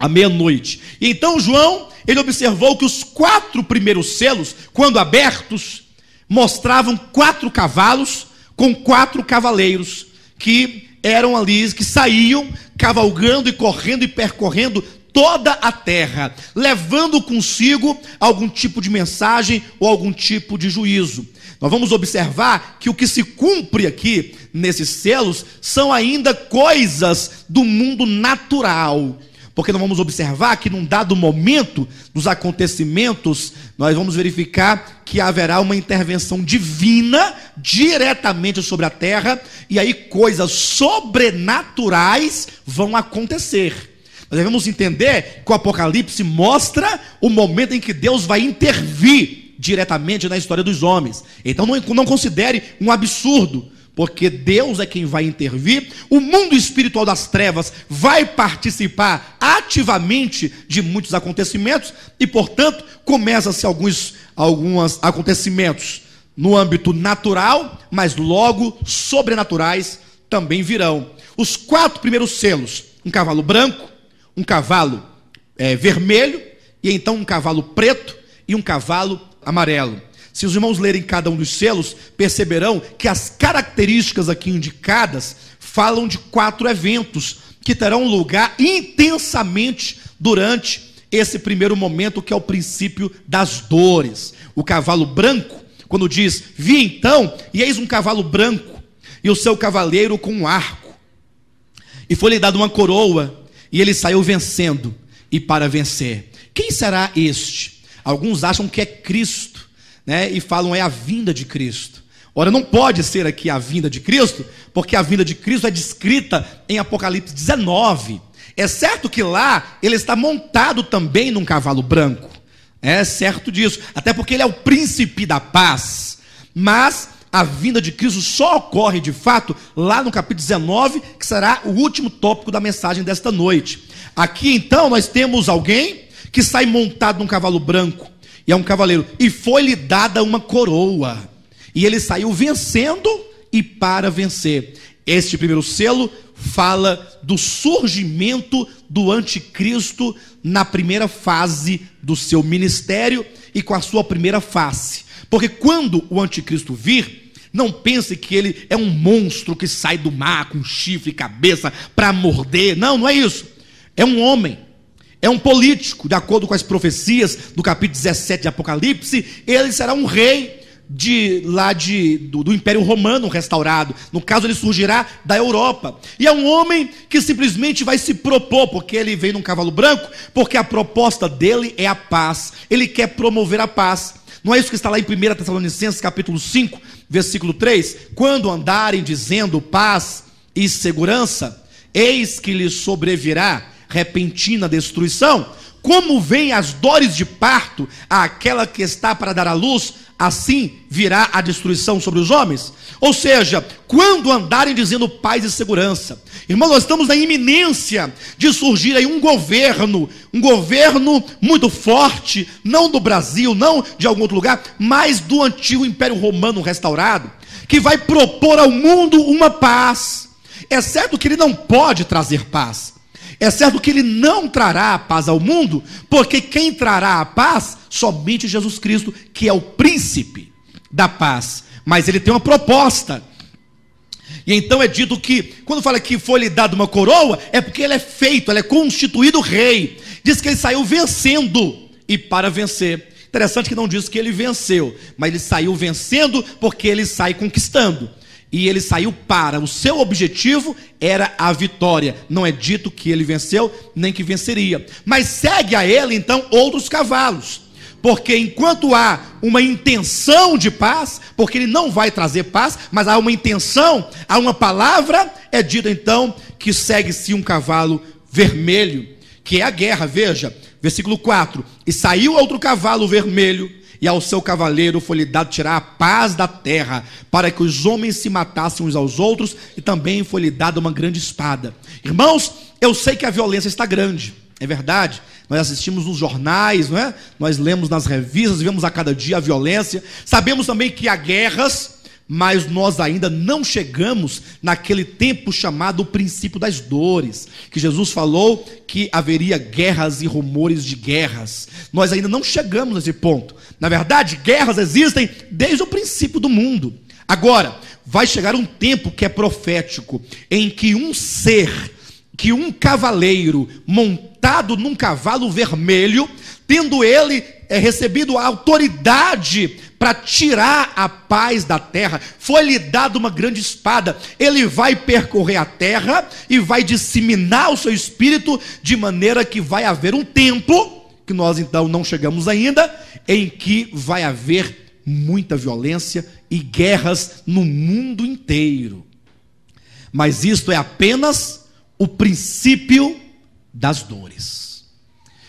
à meia-noite. Então João, ele observou que os quatro primeiros selos, quando abertos, mostravam quatro cavalos com quatro cavaleiros que eram ali, que saíam cavalgando e correndo e percorrendo toda a terra, levando consigo algum tipo de mensagem ou algum tipo de juízo. Nós vamos observar que o que se cumpre aqui nesses selos são ainda coisas do mundo natural porque nós vamos observar que num dado momento dos acontecimentos, nós vamos verificar que haverá uma intervenção divina diretamente sobre a terra, e aí coisas sobrenaturais vão acontecer. Nós devemos entender que o Apocalipse mostra o momento em que Deus vai intervir diretamente na história dos homens. Então não, não considere um absurdo porque Deus é quem vai intervir, o mundo espiritual das trevas vai participar ativamente de muitos acontecimentos e, portanto, começa-se alguns algumas acontecimentos no âmbito natural, mas logo sobrenaturais também virão. Os quatro primeiros selos: um cavalo branco, um cavalo é, vermelho e então um cavalo preto e um cavalo amarelo. Se os irmãos lerem cada um dos selos, perceberão que as características aqui indicadas falam de quatro eventos que terão lugar intensamente durante esse primeiro momento, que é o princípio das dores. O cavalo branco, quando diz: Vi então, e eis um cavalo branco, e o seu cavaleiro com um arco. E foi-lhe dada uma coroa, e ele saiu vencendo, e para vencer. Quem será este? Alguns acham que é Cristo né, e falam é a vinda de Cristo. Ora, não pode ser aqui a vinda de Cristo, porque a vinda de Cristo é descrita em Apocalipse 19. É certo que lá ele está montado também num cavalo branco. É certo disso. Até porque ele é o príncipe da paz. Mas a vinda de Cristo só ocorre de fato lá no capítulo 19, que será o último tópico da mensagem desta noite. Aqui então nós temos alguém que sai montado num cavalo branco e é um cavaleiro. E foi-lhe dada uma coroa. E ele saiu vencendo e para vencer. Este primeiro selo fala do surgimento do anticristo na primeira fase do seu ministério e com a sua primeira face. Porque quando o anticristo vir, não pense que ele é um monstro que sai do mar com chifre e cabeça para morder. Não, não é isso. É um homem é um político, de acordo com as profecias do capítulo 17 de Apocalipse, ele será um rei de lá de, do, do, Império Romano restaurado. No caso, ele surgirá da Europa. E é um homem que simplesmente vai se propor, porque ele vem num cavalo branco, porque a proposta dele é a paz. Ele quer promover a paz. Não é isso que está lá em 1 Tessalonicenses, capítulo 5, versículo 3? Quando andarem dizendo paz e segurança, eis que lhes sobrevirá repentina destruição, como vem as dores de parto àquela que está para dar à luz, assim virá a destruição sobre os homens? Ou seja, quando andarem dizendo paz e segurança, irmão, nós estamos na iminência de surgir aí um governo, um governo muito forte, não do Brasil, não de algum outro lugar, mas do antigo Império Romano restaurado, que vai propor ao mundo uma paz. É certo que ele não pode trazer paz. É certo que ele não trará a paz ao mundo, porque quem trará a paz? Somente Jesus Cristo, que é o príncipe da paz. Mas ele tem uma proposta. E então é dito que, quando fala que foi lhe dada uma coroa, é porque ele é feito, ele é constituído rei. Diz que ele saiu vencendo e para vencer. Interessante que não diz que ele venceu, mas ele saiu vencendo porque ele sai conquistando e ele saiu para. O seu objetivo era a vitória. Não é dito que ele venceu, nem que venceria. Mas segue a ele então outros cavalos. Porque enquanto há uma intenção de paz, porque ele não vai trazer paz, mas há uma intenção, há uma palavra, é dito então que segue-se um cavalo vermelho, que é a guerra, veja, versículo 4: E saiu outro cavalo vermelho e ao seu cavaleiro foi-lhe dado tirar a paz da terra, para que os homens se matassem uns aos outros, e também foi-lhe dada uma grande espada. Irmãos, eu sei que a violência está grande, é verdade. Nós assistimos nos jornais, não é? Nós lemos nas revistas, vemos a cada dia a violência. Sabemos também que há guerras, mas nós ainda não chegamos naquele tempo chamado o princípio das dores, que Jesus falou que haveria guerras e rumores de guerras. Nós ainda não chegamos nesse ponto. Na verdade, guerras existem desde o princípio do mundo. Agora, vai chegar um tempo que é profético, em que um ser, que um cavaleiro montado num cavalo vermelho, tendo ele é, recebido a autoridade para tirar a paz da terra. Foi-lhe dada uma grande espada. Ele vai percorrer a terra e vai disseminar o seu espírito, de maneira que vai haver um tempo, que nós então não chegamos ainda, em que vai haver muita violência e guerras no mundo inteiro. Mas isto é apenas o princípio das dores.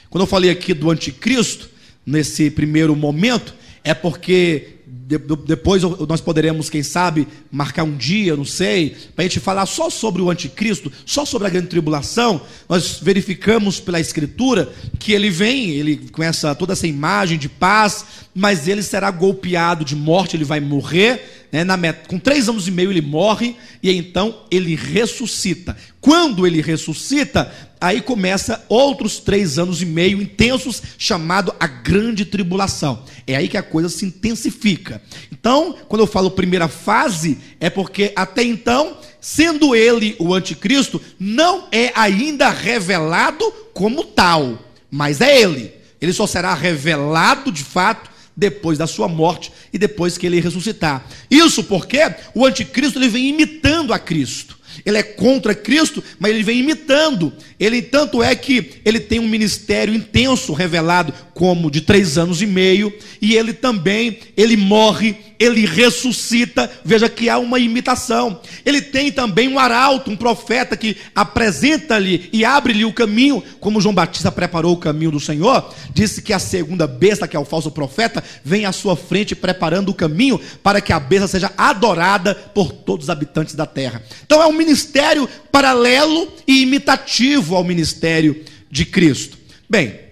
Quando eu falei aqui do anticristo, nesse primeiro momento, é porque de, depois nós poderemos, quem sabe, marcar um dia, não sei, para a gente falar só sobre o anticristo, só sobre a grande tribulação. Nós verificamos pela escritura que ele vem, ele com essa toda essa imagem de paz, mas ele será golpeado de morte, ele vai morrer. Né, na meta, com três anos e meio ele morre e então ele ressuscita. Quando ele ressuscita, aí começa outros três anos e meio intensos, chamado a grande tribulação. É aí que a coisa se intensifica. Então, quando eu falo primeira fase, é porque até então, sendo ele o anticristo, não é ainda revelado como tal, mas é ele. Ele só será revelado de fato depois da sua morte e depois que ele ressuscitar. Isso porque o anticristo ele vem imitando a Cristo ele é contra Cristo, mas ele vem imitando. Ele tanto é que ele tem um ministério intenso revelado como de três anos e meio, e ele também, ele morre, ele ressuscita, veja que há uma imitação. Ele tem também um arauto, um profeta que apresenta-lhe e abre-lhe o caminho, como João Batista preparou o caminho do Senhor, disse que a segunda besta, que é o falso profeta, vem à sua frente preparando o caminho para que a besta seja adorada por todos os habitantes da terra. Então é um ministério paralelo e imitativo ao ministério de Cristo. Bem,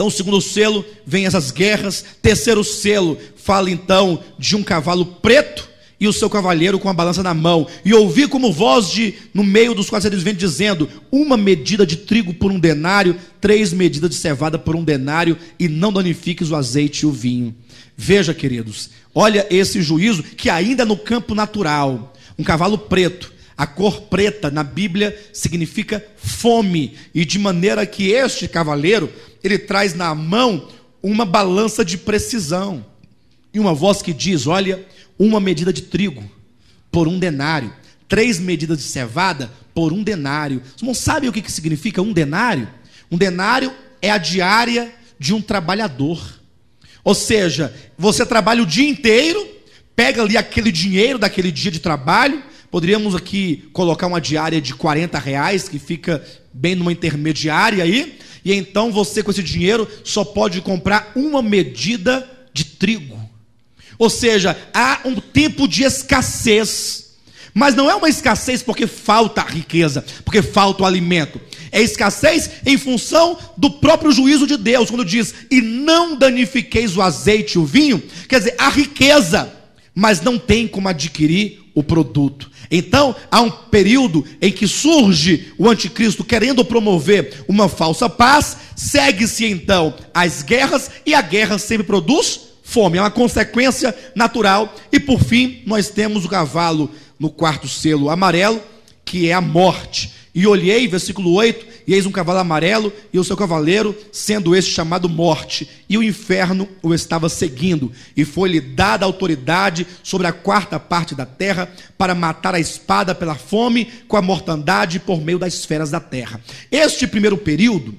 então, o segundo selo vem essas guerras. Terceiro selo fala então de um cavalo preto e o seu cavaleiro com a balança na mão. E ouvi como voz de no meio dos quatrocentos ventos dizendo: uma medida de trigo por um denário, três medidas de cevada por um denário, e não danifiques o azeite e o vinho. Veja, queridos, olha esse juízo que ainda é no campo natural, um cavalo preto a cor preta na Bíblia significa fome, e de maneira que este cavaleiro, ele traz na mão uma balança de precisão. E uma voz que diz: Olha, uma medida de trigo por um denário, três medidas de cevada por um denário. Vocês não sabem o que, que significa um denário? Um denário é a diária de um trabalhador. Ou seja, você trabalha o dia inteiro, pega ali aquele dinheiro daquele dia de trabalho, Poderíamos aqui colocar uma diária de 40 reais, que fica bem numa intermediária aí, e então você com esse dinheiro só pode comprar uma medida de trigo. Ou seja, há um tempo de escassez. Mas não é uma escassez porque falta riqueza, porque falta o alimento. É escassez em função do próprio juízo de Deus, quando diz: e não danifiqueis o azeite e o vinho, quer dizer, há riqueza, mas não tem como adquirir o produto. Então, há um período em que surge o anticristo querendo promover uma falsa paz, segue-se então as guerras, e a guerra sempre produz fome, é uma consequência natural. E por fim, nós temos o cavalo no quarto selo amarelo, que é a morte. E olhei, versículo 8, e eis um cavalo amarelo, e o seu cavaleiro, sendo este chamado Morte, e o inferno o estava seguindo, e foi-lhe dada autoridade sobre a quarta parte da terra, para matar a espada pela fome, com a mortandade por meio das esferas da terra. Este primeiro período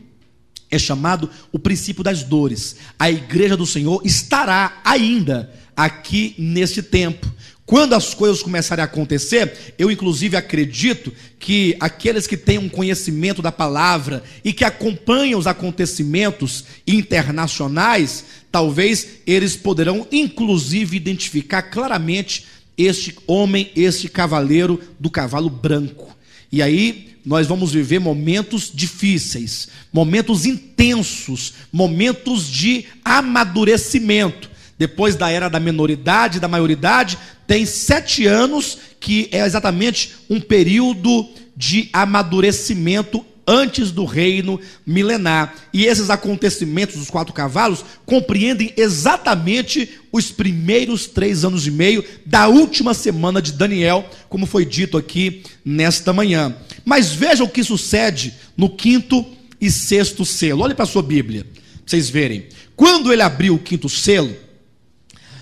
é chamado o princípio das dores. A igreja do Senhor estará ainda aqui neste tempo. Quando as coisas começarem a acontecer, eu inclusive acredito que aqueles que têm um conhecimento da palavra e que acompanham os acontecimentos internacionais, talvez eles poderão inclusive identificar claramente este homem, este cavaleiro do cavalo branco. E aí nós vamos viver momentos difíceis, momentos intensos, momentos de amadurecimento. Depois da era da minoridade, da maioridade, tem sete anos, que é exatamente um período de amadurecimento antes do reino milenar. E esses acontecimentos dos quatro cavalos compreendem exatamente os primeiros três anos e meio da última semana de Daniel, como foi dito aqui nesta manhã. Mas veja o que sucede no quinto e sexto selo. Olhe para a sua Bíblia, para vocês verem. Quando ele abriu o quinto selo,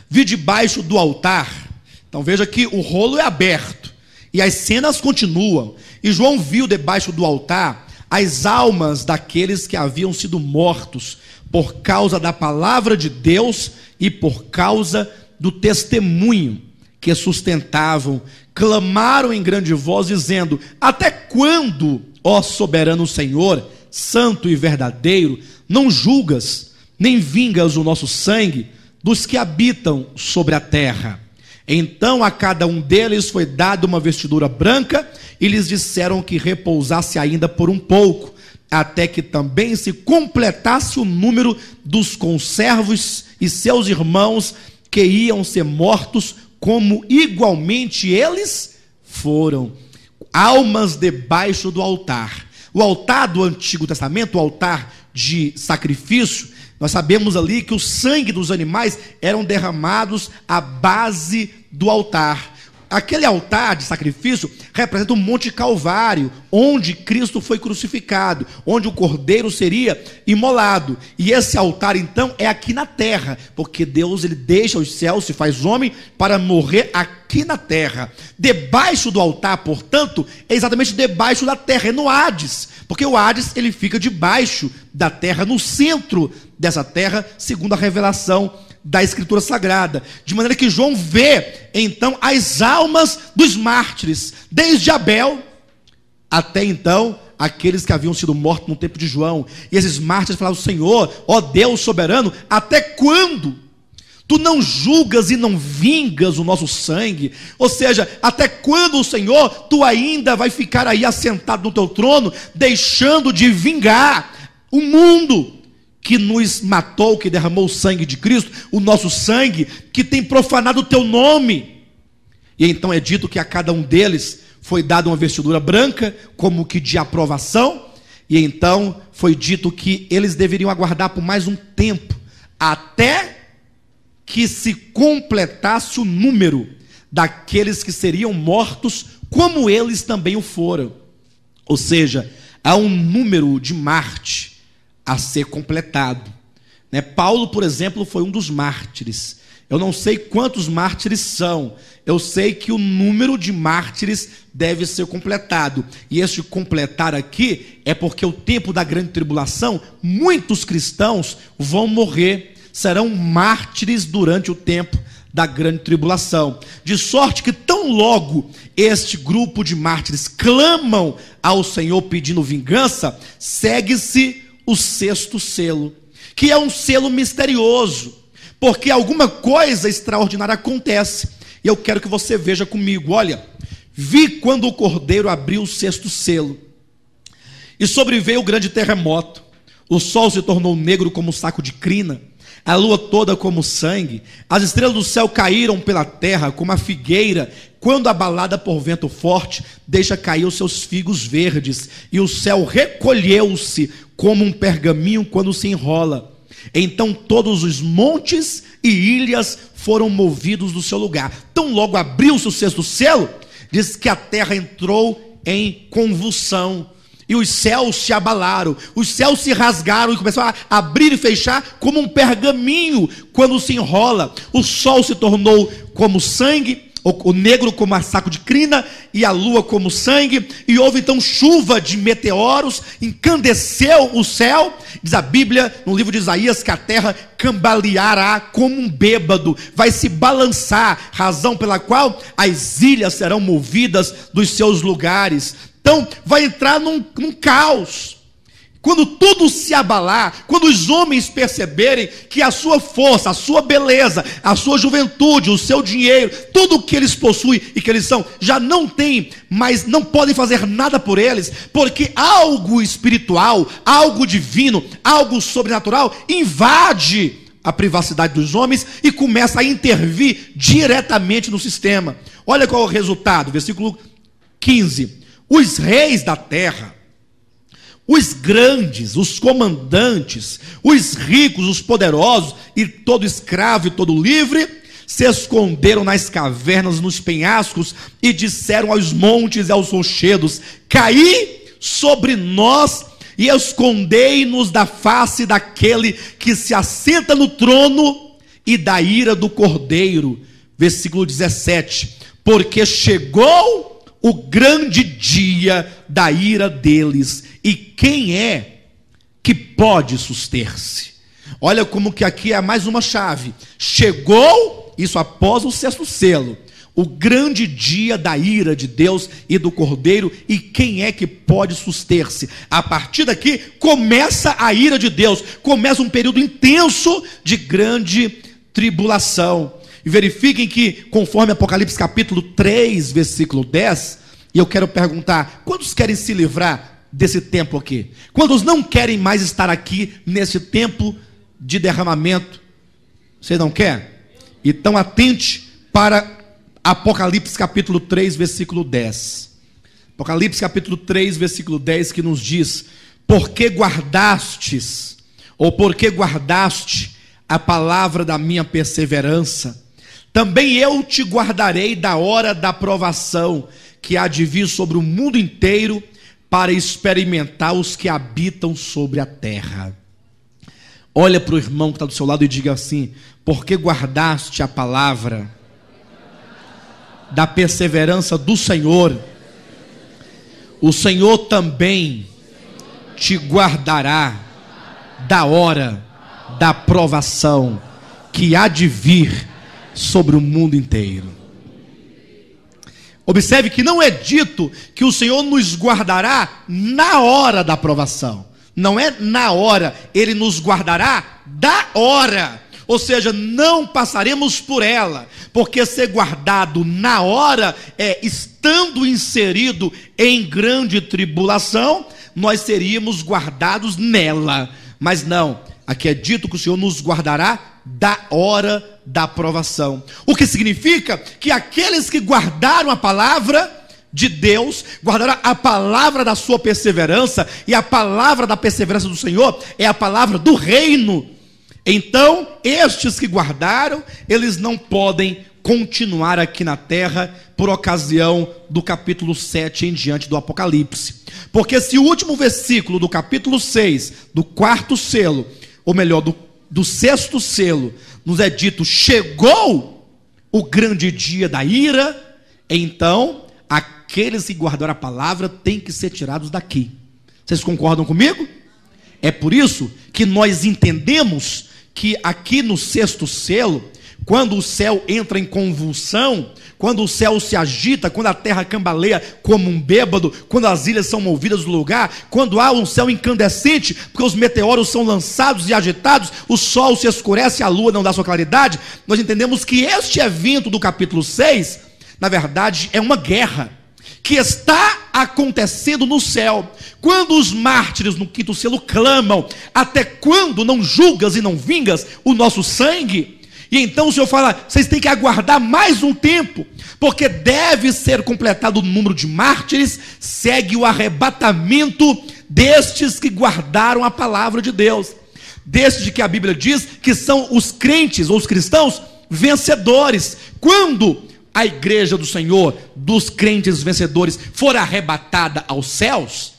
Vi debaixo do altar. Então veja que o rolo é aberto e as cenas continuam. E João viu debaixo do altar as almas daqueles que haviam sido mortos por causa da palavra de Deus e por causa do testemunho que sustentavam. Clamaram em grande voz, dizendo: Até quando, ó soberano Senhor, santo e verdadeiro, não julgas, nem vingas o nosso sangue? dos que habitam sobre a terra. Então a cada um deles foi dada uma vestidura branca, e lhes disseram que repousasse ainda por um pouco, até que também se completasse o número dos conservos e seus irmãos que iam ser mortos, como igualmente eles foram. Almas debaixo do altar. O altar do Antigo Testamento, o altar de sacrifício, nós sabemos ali que o sangue dos animais eram derramados à base do altar aquele altar de sacrifício representa o um Monte Calvário, onde Cristo foi crucificado, onde o cordeiro seria imolado. E esse altar, então, é aqui na terra, porque Deus ele deixa os céus, se faz homem, para morrer aqui na terra. Debaixo do altar, portanto, é exatamente debaixo da terra, é no Hades, porque o Hades ele fica debaixo da terra, no centro dessa terra, segundo a revelação da Escritura Sagrada. De maneira que João vê, então, as almas dos mártires, desde Abel até então, aqueles que haviam sido mortos no tempo de João. E esses mártires falavam: Senhor, ó Deus soberano, até quando? Tu não julgas e não vingas o nosso sangue. Ou seja, até quando, Senhor, tu ainda vai ficar aí assentado no teu trono, deixando de vingar o mundo? que nos matou, que derramou o sangue de Cristo, o nosso sangue, que tem profanado o teu nome. E então é dito que a cada um deles foi dada uma vestidura branca, como que de aprovação, e então foi dito que eles deveriam aguardar por mais um tempo, até que se completasse o número daqueles que seriam mortos, como eles também o foram. Ou seja, há um número de Marte a ser completado. Né? Paulo, por exemplo, foi um dos mártires. Eu não sei quantos mártires são, eu sei que o número de mártires deve ser completado. E este completar aqui é porque o tempo da grande tribulação, muitos cristãos vão morrer, serão mártires durante o tempo da grande tribulação. De sorte que tão logo este grupo de mártires clamam ao Senhor pedindo vingança, segue-se o sexto selo, que é um selo misterioso, porque alguma coisa extraordinária acontece. E eu quero que você veja comigo, olha, vi quando o cordeiro abriu o sexto selo. E sobreveio o grande terremoto. O sol se tornou negro como um saco de crina a lua toda como sangue, as estrelas do céu caíram pela terra como a figueira, quando abalada por vento forte, deixa cair os seus figos verdes, e o céu recolheu-se como um pergaminho quando se enrola. Então todos os montes e ilhas foram movidos do seu lugar. Tão logo abriu-se o sexto selo, diz que a terra entrou em convulsão e os céus se abalaram, os céus se rasgaram e começaram a abrir e fechar como um pergaminho quando se enrola. O sol se tornou como sangue, o negro como um saco de crina e a lua como sangue, e houve então chuva de meteoros, encandeceu o céu, diz a Bíblia no livro de Isaías que a terra cambaleará como um bêbado, vai se balançar, razão pela qual as ilhas serão movidas dos seus lugares. Então, vai entrar num, num caos. Quando tudo se abalar, quando os homens perceberem que a sua força, a sua beleza, a sua juventude, o seu dinheiro, tudo o que eles possuem e que eles são, já não tem, mas não podem fazer nada por eles, porque algo espiritual, algo divino, algo sobrenatural invade a privacidade dos homens e começa a intervir diretamente no sistema. Olha qual é o resultado, versículo 15. Os reis da terra, os grandes, os comandantes, os ricos, os poderosos e todo escravo e todo livre se esconderam nas cavernas, nos penhascos e disseram aos montes e aos rochedos: Caí sobre nós e escondei-nos da face daquele que se assenta no trono e da ira do cordeiro. Versículo 17: Porque chegou o grande dia da ira deles. E quem é que pode suster-se? Olha como que aqui é mais uma chave. Chegou, isso após o sexto selo, o grande dia da ira de Deus e do Cordeiro, e quem é que pode suster-se? A partir daqui começa a ira de Deus, começa um período intenso de grande tribulação. E verifiquem que, conforme Apocalipse capítulo 3, versículo 10, e eu quero perguntar: quantos querem se livrar desse tempo aqui? Quantos não querem mais estar aqui nesse tempo de derramamento? Você não quer? Então atente para Apocalipse capítulo 3, versículo 10. Apocalipse capítulo 3, versículo 10, que nos diz: Porque guardastes, ou porque guardaste a palavra da minha perseverança, também eu te guardarei da hora da provação que há de vir sobre o mundo inteiro para experimentar os que habitam sobre a terra. Olha para o irmão que está do seu lado e diga assim: porque guardaste a palavra da perseverança do Senhor, o Senhor também te guardará da hora da provação que há de vir sobre o mundo inteiro. Observe que não é dito que o Senhor nos guardará na hora da provação. Não é na hora, ele nos guardará da hora. Ou seja, não passaremos por ela, porque ser guardado na hora é estando inserido em grande tribulação, nós seríamos guardados nela. Mas não, aqui é dito que o Senhor nos guardará da hora da aprovação. O que significa que aqueles que guardaram a palavra de Deus, guardaram a palavra da sua perseverança, e a palavra da perseverança do Senhor é a palavra do reino. Então, estes que guardaram, eles não podem continuar aqui na terra por ocasião do capítulo 7 em diante do Apocalipse. Porque se o último versículo do capítulo 6, do quarto selo, ou melhor, do, do sexto selo, nos é dito: chegou o grande dia da ira, então aqueles que guardaram a palavra têm que ser tirados daqui. Vocês concordam comigo? É por isso que nós entendemos que aqui no sexto selo quando o céu entra em convulsão, quando o céu se agita, quando a terra cambaleia como um bêbado, quando as ilhas são movidas do lugar, quando há um céu incandescente, porque os meteoros são lançados e agitados, o sol se escurece, a lua não dá sua claridade, nós entendemos que este evento do capítulo 6, na verdade, é uma guerra que está acontecendo no céu. Quando os mártires no quinto selo clamam: Até quando não julgas e não vingas o nosso sangue? E então o Senhor fala: vocês têm que aguardar mais um tempo, porque deve ser completado o número de mártires, segue o arrebatamento destes que guardaram a palavra de Deus, destes de que a Bíblia diz que são os crentes ou os cristãos vencedores. Quando a igreja do Senhor, dos crentes vencedores, for arrebatada aos céus,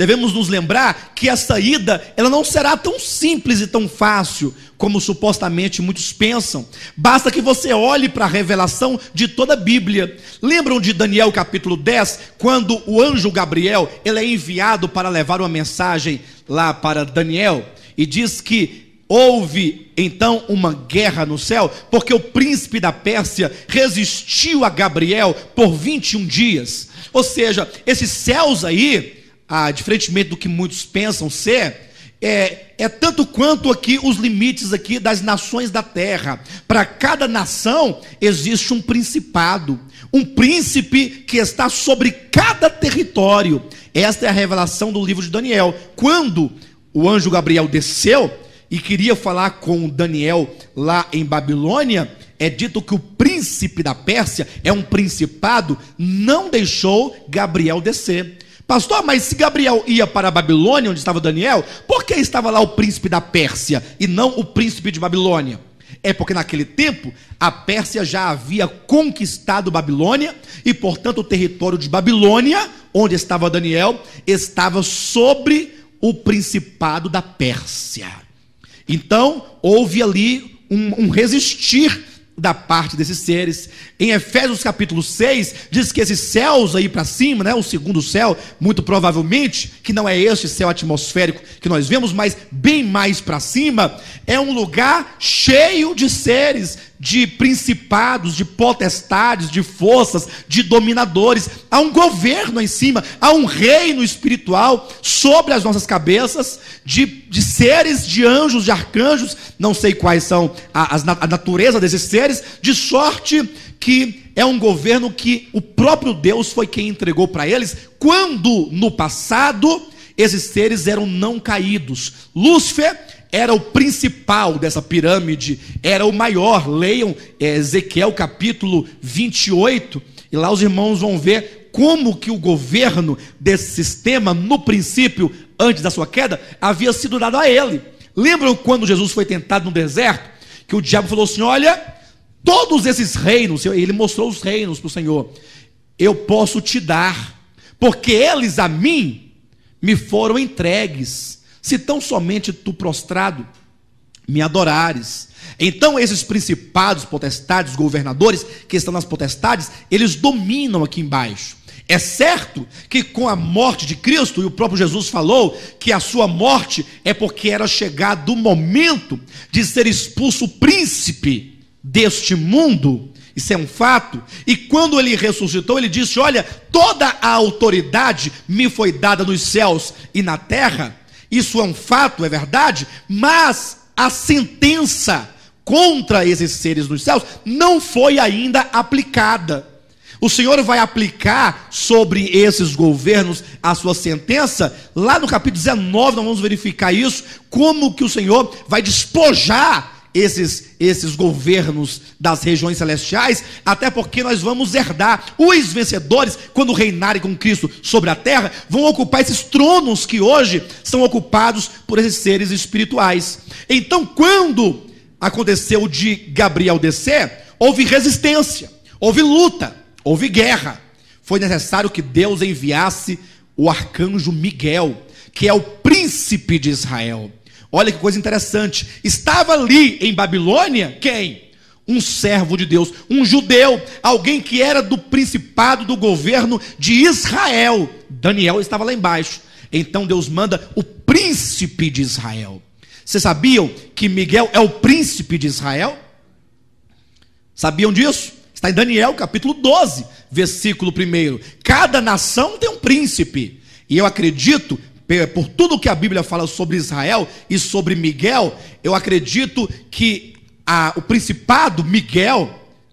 devemos nos lembrar que essa ida, ela não será tão simples e tão fácil como supostamente muitos pensam. Basta que você olhe para a revelação de toda a Bíblia. Lembram de Daniel capítulo 10, quando o anjo Gabriel, ele é enviado para levar uma mensagem lá para Daniel e diz que Houve então uma guerra no céu, porque o príncipe da Pérsia resistiu a Gabriel por 21 dias. Ou seja, esses céus aí, ah, diferentemente do que muitos pensam ser, é, é, tanto quanto aqui os limites aqui das nações da terra. Para cada nação existe um principado, um príncipe que está sobre cada território. Esta é a revelação do livro de Daniel. Quando o anjo Gabriel desceu e queria falar com Daniel lá em Babilônia, é dito que o príncipe da Pérsia é um principado, não deixou Gabriel descer. Pastor, mas se Gabriel ia para a Babilônia, onde estava Daniel, por que estava lá o príncipe da Pérsia e não o príncipe de Babilônia? É porque naquele tempo a Pérsia já havia conquistado Babilônia e, portanto, o território de Babilônia, onde estava Daniel, estava sobre o principado da Pérsia. Então, houve ali um, um resistir da parte desses seres, em Efésios capítulo 6, diz que esses céus aí para cima, né, o segundo céu, muito provavelmente, que não é este céu atmosférico que nós vemos, mas bem mais para cima, é um lugar cheio de seres, de principados, de potestades, de forças, de dominadores. Há um governo em cima, há um reino espiritual sobre as nossas cabeças, de, de seres, de anjos, de arcanjos, não sei quais são a, a natureza desses seres, de sorte que é um governo que o próprio Deus foi quem entregou para eles, quando no passado esses seres eram não caídos. Lúcifer era o principal dessa pirâmide, era o maior. Leiam é, Ezequiel capítulo 28, e lá os irmãos vão ver como que o governo desse sistema, no princípio, antes da sua queda, havia sido dado a ele. Lembram quando Jesus foi tentado no deserto? Que o diabo falou assim: Olha, Todos esses reinos, ele mostrou os reinos para o Senhor. Eu posso te dar, porque eles a mim me foram entregues, se tão somente tu prostrado me adorares. Então esses principados, potestades, governadores que estão nas potestades, eles dominam aqui embaixo. É certo que com a morte de Cristo, e o próprio Jesus falou que a sua morte é porque era chegado o momento de ser expulso o príncipe deste mundo, isso é um fato. E quando ele ressuscitou, ele disse: Olha, toda a autoridade me foi dada nos céus e na terra. Isso é um fato, é verdade, mas a sentença contra esses seres dos céus não foi ainda aplicada. O Senhor vai aplicar sobre esses governos a sua sentença. Lá no capítulo 19, nós vamos verificar isso, como que o Senhor vai despojar esses, esses governos das regiões celestiais, até porque nós vamos herdar. Os vencedores, quando reinarem com Cristo sobre a terra, vão ocupar esses tronos que hoje são ocupados por esses seres espirituais. Então, quando aconteceu de Gabriel descer, houve resistência, houve luta, houve guerra. Foi necessário que Deus enviasse o arcanjo Miguel, que é o príncipe de Israel. Olha que coisa interessante. Estava ali em Babilônia quem? Um servo de Deus, um judeu, alguém que era do principado do governo de Israel. Daniel estava lá embaixo. Então Deus manda o príncipe de Israel. Vocês sabiam que Miguel é o príncipe de Israel? Sabiam disso? Está em Daniel capítulo 12, versículo 1. Cada nação tem um príncipe. E eu acredito é por tudo que a Bíblia fala sobre Israel e sobre Miguel, eu acredito que a, o principado Miguel,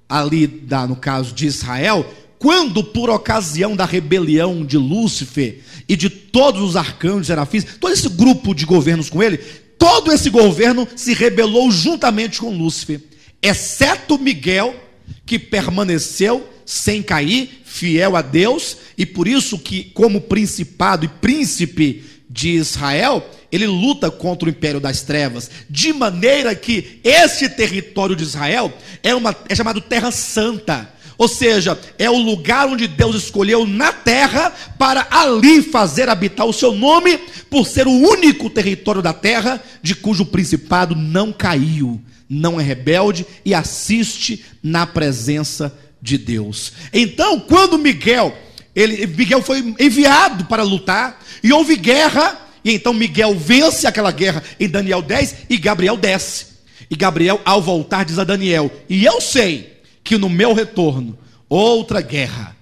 ali da, no caso de Israel, quando por ocasião da rebelião de Lúcifer e de todos os arcanjos, serafins, todo esse grupo de governos com ele, todo esse governo se rebelou juntamente com Lúcifer, exceto Miguel, que permaneceu sem cair, fiel a Deus e por isso que como principado e príncipe de Israel, ele luta contra o império das trevas, de maneira que este território de Israel é uma é chamado terra santa. Ou seja, é o lugar onde Deus escolheu na terra para ali fazer habitar o seu nome, por ser o único território da terra de cujo principado não caiu, não é rebelde e assiste na presença de de Deus. Então, quando Miguel, ele, Miguel foi enviado para lutar, e houve guerra, e então Miguel vence aquela guerra em Daniel 10, e Gabriel desce. E Gabriel, ao voltar, diz a Daniel: E eu sei que no meu retorno, outra guerra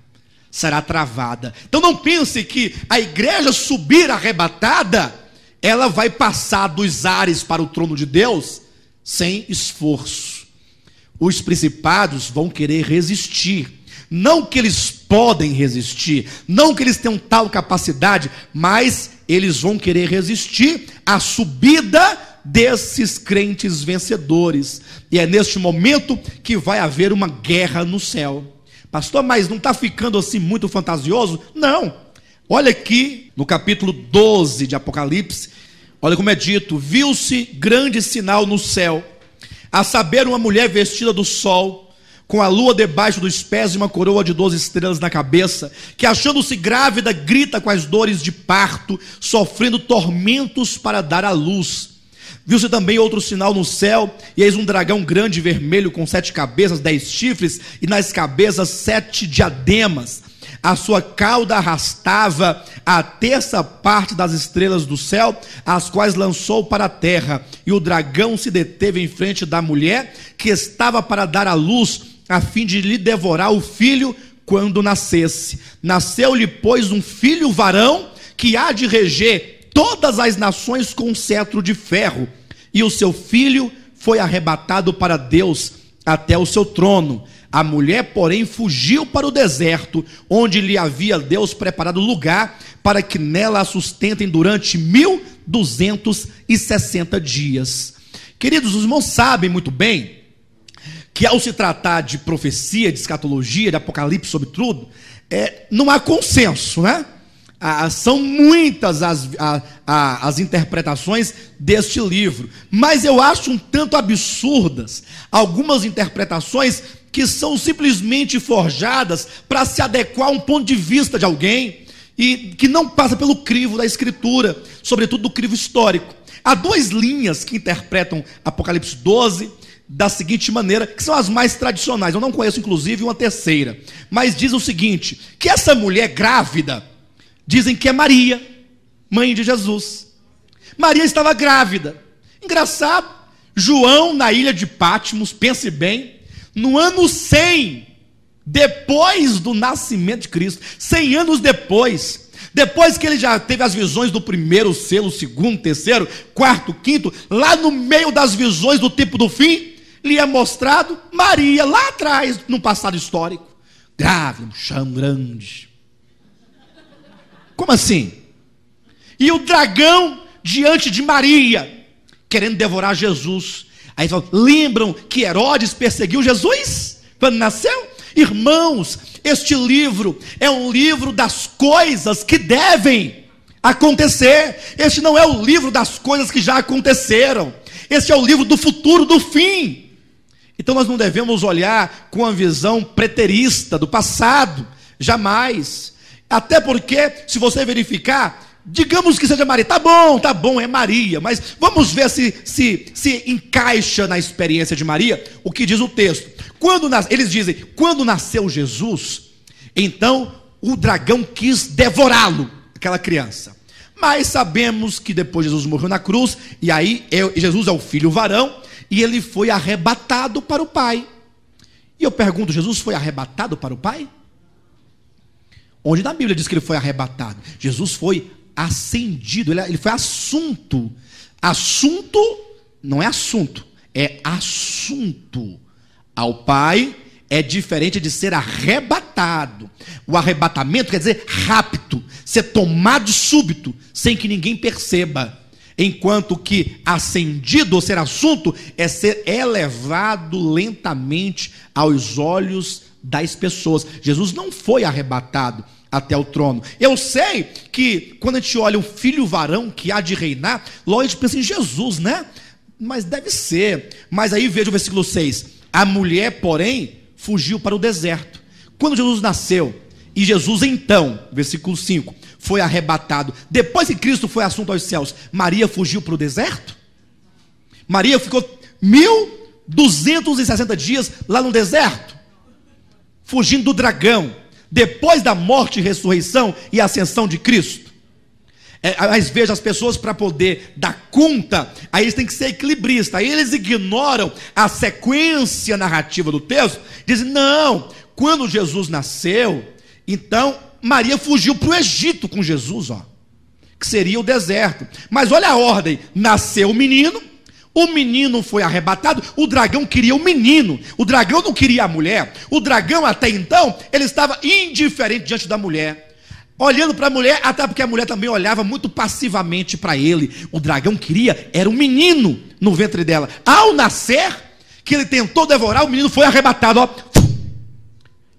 será travada. Então não pense que a igreja subir arrebatada, ela vai passar dos ares para o trono de Deus sem esforço os principados vão querer resistir. Não que eles podem resistir, não que eles tenham tal capacidade, mas eles vão querer resistir à subida desses crentes vencedores. E é neste momento que vai haver uma guerra no céu. Pastor, mas não está ficando assim muito fantasioso? Não. Olha aqui no capítulo 12 de Apocalipse, olha como é dito: viu-se grande sinal no céu a saber, uma mulher vestida do sol, com a lua debaixo dos pés e uma coroa de doze estrelas na cabeça, que achando-se grávida, grita com as dores de parto, sofrendo tormentos para dar à luz. Viu-se também outro sinal no céu, e eis um dragão grande e vermelho com sete cabeças, dez chifres, e nas cabeças sete diademas, a sua cauda arrastava a terça parte das estrelas do céu, as quais lançou para a terra. E o dragão se deteve em frente da mulher que estava para dar à luz, a fim de lhe devorar o filho quando nascesse. Nasceu-lhe, pois, um filho varão que há de reger todas as nações com um cetro de ferro. E o seu filho foi arrebatado para Deus até o seu trono a mulher, porém, fugiu para o deserto, onde lhe havia Deus preparado lugar para que nela a sustentem durante 1260 dias. Queridos, os irmãos sabem muito bem que ao se tratar de profecia, de escatologia, de apocalipse sobretudo, é, não há consenso, né? Ah, ah são muitas as, as interpretações deste livro, mas eu acho um tanto absurdas algumas interpretações que são simplesmente forjadas para se adequar a um ponto de vista de alguém e que não passa pelo crivo da escritura, sobretudo do crivo histórico. Há duas linhas que interpretam Apocalipse 12 da seguinte maneira, que são as mais tradicionais. Eu não conheço inclusive uma terceira, mas diz o seguinte, que essa mulher grávida dizem que é Maria, mãe de Jesus. Maria estava grávida. Engraçado, João na ilha de Patmos, pense bem, no ano 100, depois do nascimento de Cristo, 100 anos depois, depois que ele já teve as visões do primeiro selo, segundo, terceiro, quarto, quinto, lá no meio das visões do tipo do fim, lhe é mostrado Maria lá atrás, no passado histórico, grave, um chão grande. Como assim? E o dragão diante de Maria, querendo devorar Jesus, Aí falam, lembram que Herodes perseguiu Jesus quando nasceu? Irmãos, este livro é um livro das coisas que devem acontecer. Este não é o livro das coisas que já aconteceram. Este é o livro do futuro, do fim. Então nós não devemos olhar com a visão preterista do passado, jamais. Até porque, se você verificar, Digamos que seja Maria. Tá bom, tá bom, é Maria. Mas vamos ver se se, se encaixa na experiência de Maria o que diz o texto. Quando nas... eles dizem, quando nasceu Jesus, então o dragão quis devorá-lo, aquela criança. Mas sabemos que depois Jesus morreu na cruz, e aí é, Jesus é o filho varão, e ele foi arrebatado para o Pai. E eu pergunto: Jesus foi arrebatado para o Pai? Onde na Bíblia diz que ele foi arrebatado? Jesus foi ascendido, ele, foi assunto. Assunto não é assunto, é assunto ao Pai é diferente de ser arrebatado. O arrebatamento quer dizer rápido, ser tomado súbito, sem que ninguém perceba. Enquanto que ascendido ou ser assunto é ser elevado lentamente aos olhos das pessoas. Jesus não foi arrebatado, até o trono. Eu sei que quando a gente olha o filho varão que há de reinar, logo a gente pensa em Jesus, né? Mas deve ser. Mas aí veja o versículo 6. A mulher, porém, fugiu para o deserto. Quando Jesus nasceu, e Jesus então, versículo 5, foi arrebatado. Depois que Cristo foi assunto aos céus, Maria fugiu para o deserto? Maria ficou 1260 dias lá no deserto, fugindo do dragão depois da morte ressurreição e ascensão de Cristo. É, mas veja, as pessoas para poder dar conta, aí eles têm que ser equilibristas, aí eles ignoram a sequência narrativa do texto, dizem, não, quando Jesus nasceu, então Maria fugiu para o Egito com Jesus, ó, que seria o deserto. Mas olha a ordem: nasceu o menino, o menino foi arrebatado, o dragão queria o menino, o dragão não queria a mulher. O dragão até então, ele estava indiferente diante da mulher. Olhando para a mulher, até porque a mulher também olhava muito passivamente para ele. O dragão queria era um menino no ventre dela. Ao nascer, que ele tentou devorar, o menino foi arrebatado, ó.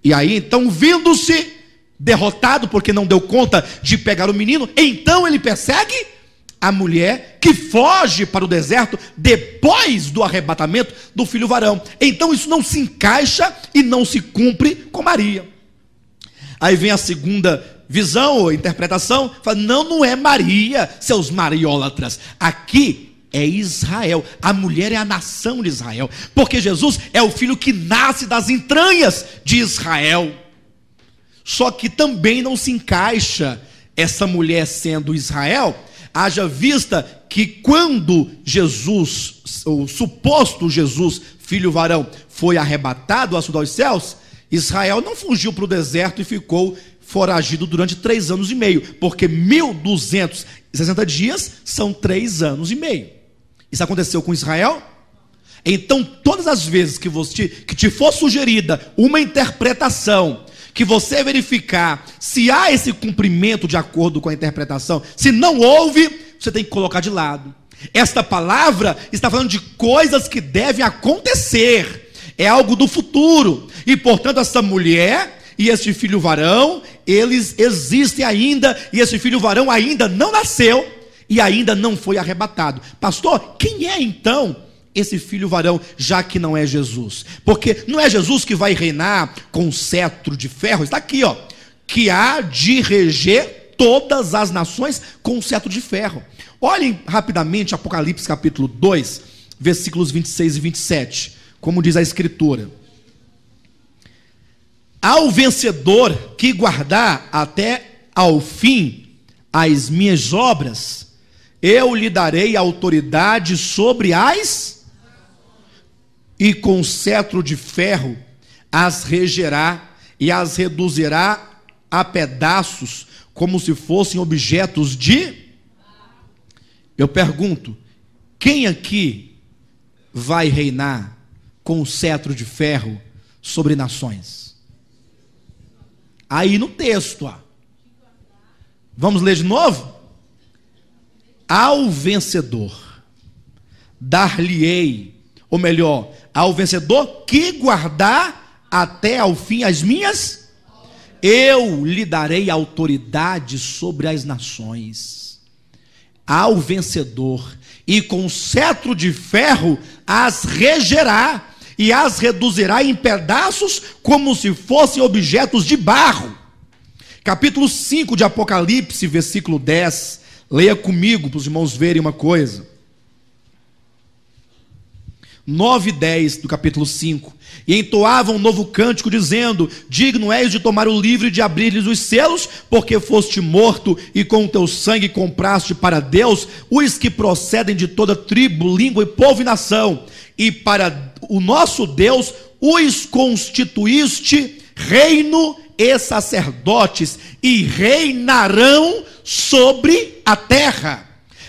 E aí então, vindo-se derrotado porque não deu conta de pegar o menino, então ele persegue a mulher que foge para o deserto depois do arrebatamento do filho varão. Então isso não se encaixa e não se cumpre com Maria. Aí vem a segunda visão ou interpretação, fala: "Não, não é Maria, seus mariólatras. Aqui é Israel. A mulher é a nação de Israel, porque Jesus é o filho que nasce das entranhas de Israel. Só que também não se encaixa essa mulher sendo Israel Haja vista que quando Jesus, o suposto Jesus, filho varão, foi arrebatado aos céus, Israel não fugiu para o deserto e ficou foragido durante três anos e meio, porque 1260 dias são três anos e meio. Isso aconteceu com Israel? Então, todas as vezes que, você, que te for sugerida uma interpretação que você verificar se há esse cumprimento de acordo com a interpretação. Se não houve, você tem que colocar de lado. Esta palavra está falando de coisas que devem acontecer. É algo do futuro. E portanto, essa mulher e esse filho varão, eles existem ainda, e esse filho varão ainda não nasceu e ainda não foi arrebatado. Pastor, quem é então esse filho varão, já que não é Jesus. Porque não é Jesus que vai reinar com cetro de ferro, está aqui, ó, que há de reger todas as nações com cetro de ferro. Olhem rapidamente Apocalipse capítulo 2, versículos 26 e 27, como diz a escritura. Ao vencedor que guardar até ao fim as minhas obras, eu lhe darei autoridade sobre as e com cetro de ferro as regerá e as reduzirá a pedaços, como se fossem objetos de. Eu pergunto: quem aqui vai reinar com o cetro de ferro sobre nações? Aí no texto, ó. vamos ler de novo? Ao vencedor, dar-lhe-ei, ou melhor, ao vencedor que guardar até ao fim as minhas, eu lhe darei autoridade sobre as nações. Ao vencedor, e com cetro de ferro as regerá, e as reduzirá em pedaços como se fossem objetos de barro. Capítulo 5 de Apocalipse, versículo 10. Leia comigo para os irmãos verem uma coisa. 9 e 10 do capítulo 5. E entoavam um novo cântico, dizendo: Digno és de tomar o livro e de abrir-lhes os selos, porque foste morto e com o teu sangue compraste para Deus os que procedem de toda tribo, língua e povo e nação. E para o nosso Deus os constituíste reino e sacerdotes, e reinarão sobre a terra.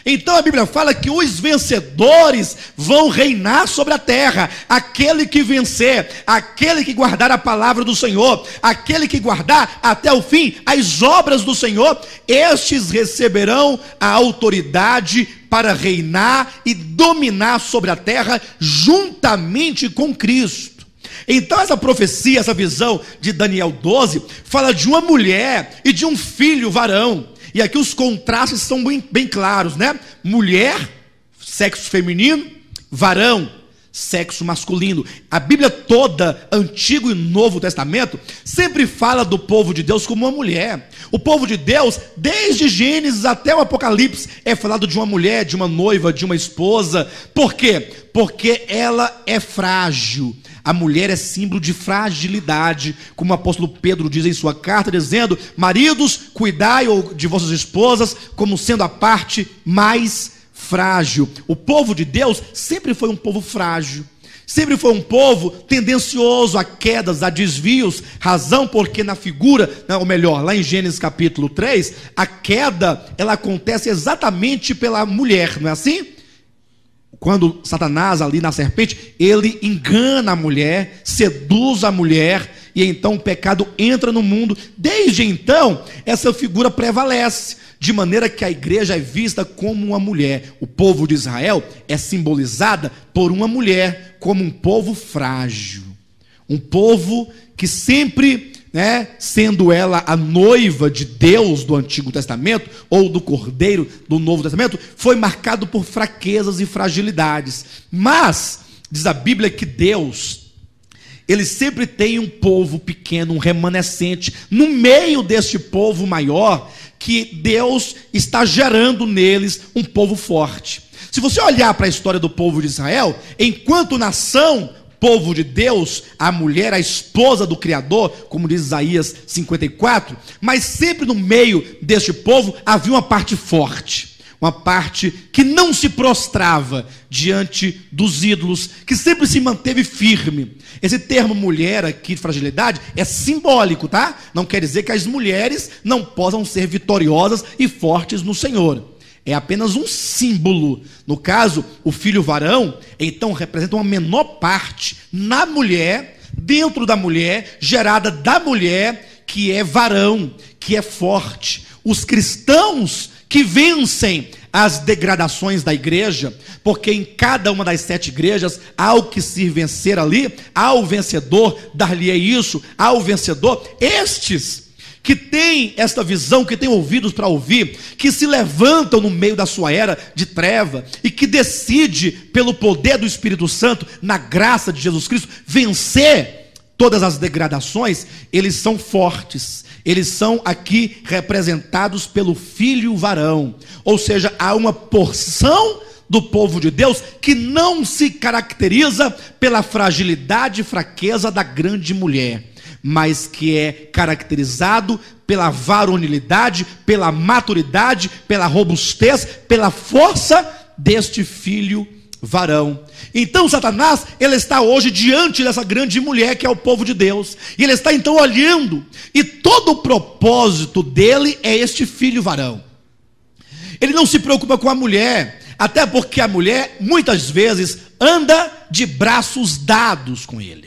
Então a Bíblia fala que os vencedores vão reinar sobre a terra. Aquele que vencer, aquele que guardar a palavra do Senhor, aquele que guardar até o fim as obras do Senhor, estes receberão a autoridade para reinar e dominar sobre a terra juntamente com Cristo. Então, essa profecia, essa visão de Daniel 12, fala de uma mulher e de um filho varão. E aqui os contrastes são bem, bem claros, né? Mulher, sexo feminino, varão, sexo masculino. A Bíblia toda, Antigo e Novo Testamento, sempre fala do povo de Deus como uma mulher. O povo de Deus, desde Gênesis até o Apocalipse, é falado de uma mulher, de uma noiva, de uma esposa. Por quê? Porque ela é frágil. A mulher é símbolo de fragilidade, como o apóstolo Pedro diz em sua carta, dizendo: Maridos, cuidai de vossas esposas como sendo a parte mais frágil. O povo de Deus sempre foi um povo frágil. Sempre foi um povo tendencioso a quedas, a desvios, razão porque na figura, né, ou melhor, lá em Gênesis capítulo 3, a queda, ela acontece exatamente pela mulher, não é assim? quando Satanás ali na serpente, ele engana a mulher, seduz a mulher, e então o pecado entra no mundo. Desde então, essa figura prevalece, de maneira que a igreja é vista como uma mulher. O povo de Israel é simbolizada por uma mulher, como um povo frágil. Um povo que sempre, né, sendo ela a noiva de Deus do Antigo Testamento ou do Cordeiro do Novo Testamento, foi marcado por fraquezas e fragilidades. Mas diz a Bíblia que Deus ele sempre tem um povo pequeno, um remanescente, no meio deste povo maior, que Deus está gerando neles um povo forte. Se você olhar para a história do povo de Israel, enquanto nação, povo de Deus, a mulher, a esposa do Criador, como diz Isaías 54, mas sempre no meio deste povo havia uma parte forte, uma parte que não se prostrava diante dos ídolos, que sempre se manteve firme. Esse termo mulher aqui de fragilidade é simbólico, tá? Não quer dizer que as mulheres não possam ser vitoriosas e fortes no Senhor é apenas um símbolo. No caso, o filho varão, então, representa uma menor parte na mulher, dentro da mulher, gerada da mulher, que é varão, que é forte. Os cristãos que vencem as degradações da igreja, porque em cada uma das sete igrejas, há o que se vencer ali, há o vencedor, dar-lhe isso, há o vencedor, estes que têm esta visão, que têm ouvidos para ouvir, que se levantam no meio da sua era de treva e que decide pelo poder do Espírito Santo, na graça de Jesus Cristo, vencer todas as degradações, eles são fortes. Eles são aqui representados pelo filho varão. Ou seja, há uma porção do povo de Deus que não se caracteriza pela fragilidade e fraqueza da grande mulher mas que é caracterizado pela varonilidade, pela maturidade, pela robustez, pela força deste filho varão. Então Satanás, ele está hoje diante dessa grande mulher que é o povo de Deus. E ele está então olhando, e todo o propósito dele é este filho varão. Ele não se preocupa com a mulher, até porque a mulher muitas vezes anda de braços dados com ele.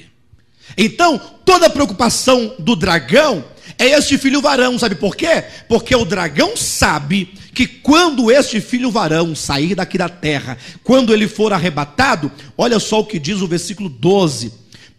Então, toda a preocupação do dragão é este filho varão, sabe por quê? Porque o dragão sabe que quando este filho varão sair daqui da terra, quando ele for arrebatado, olha só o que diz o versículo 12.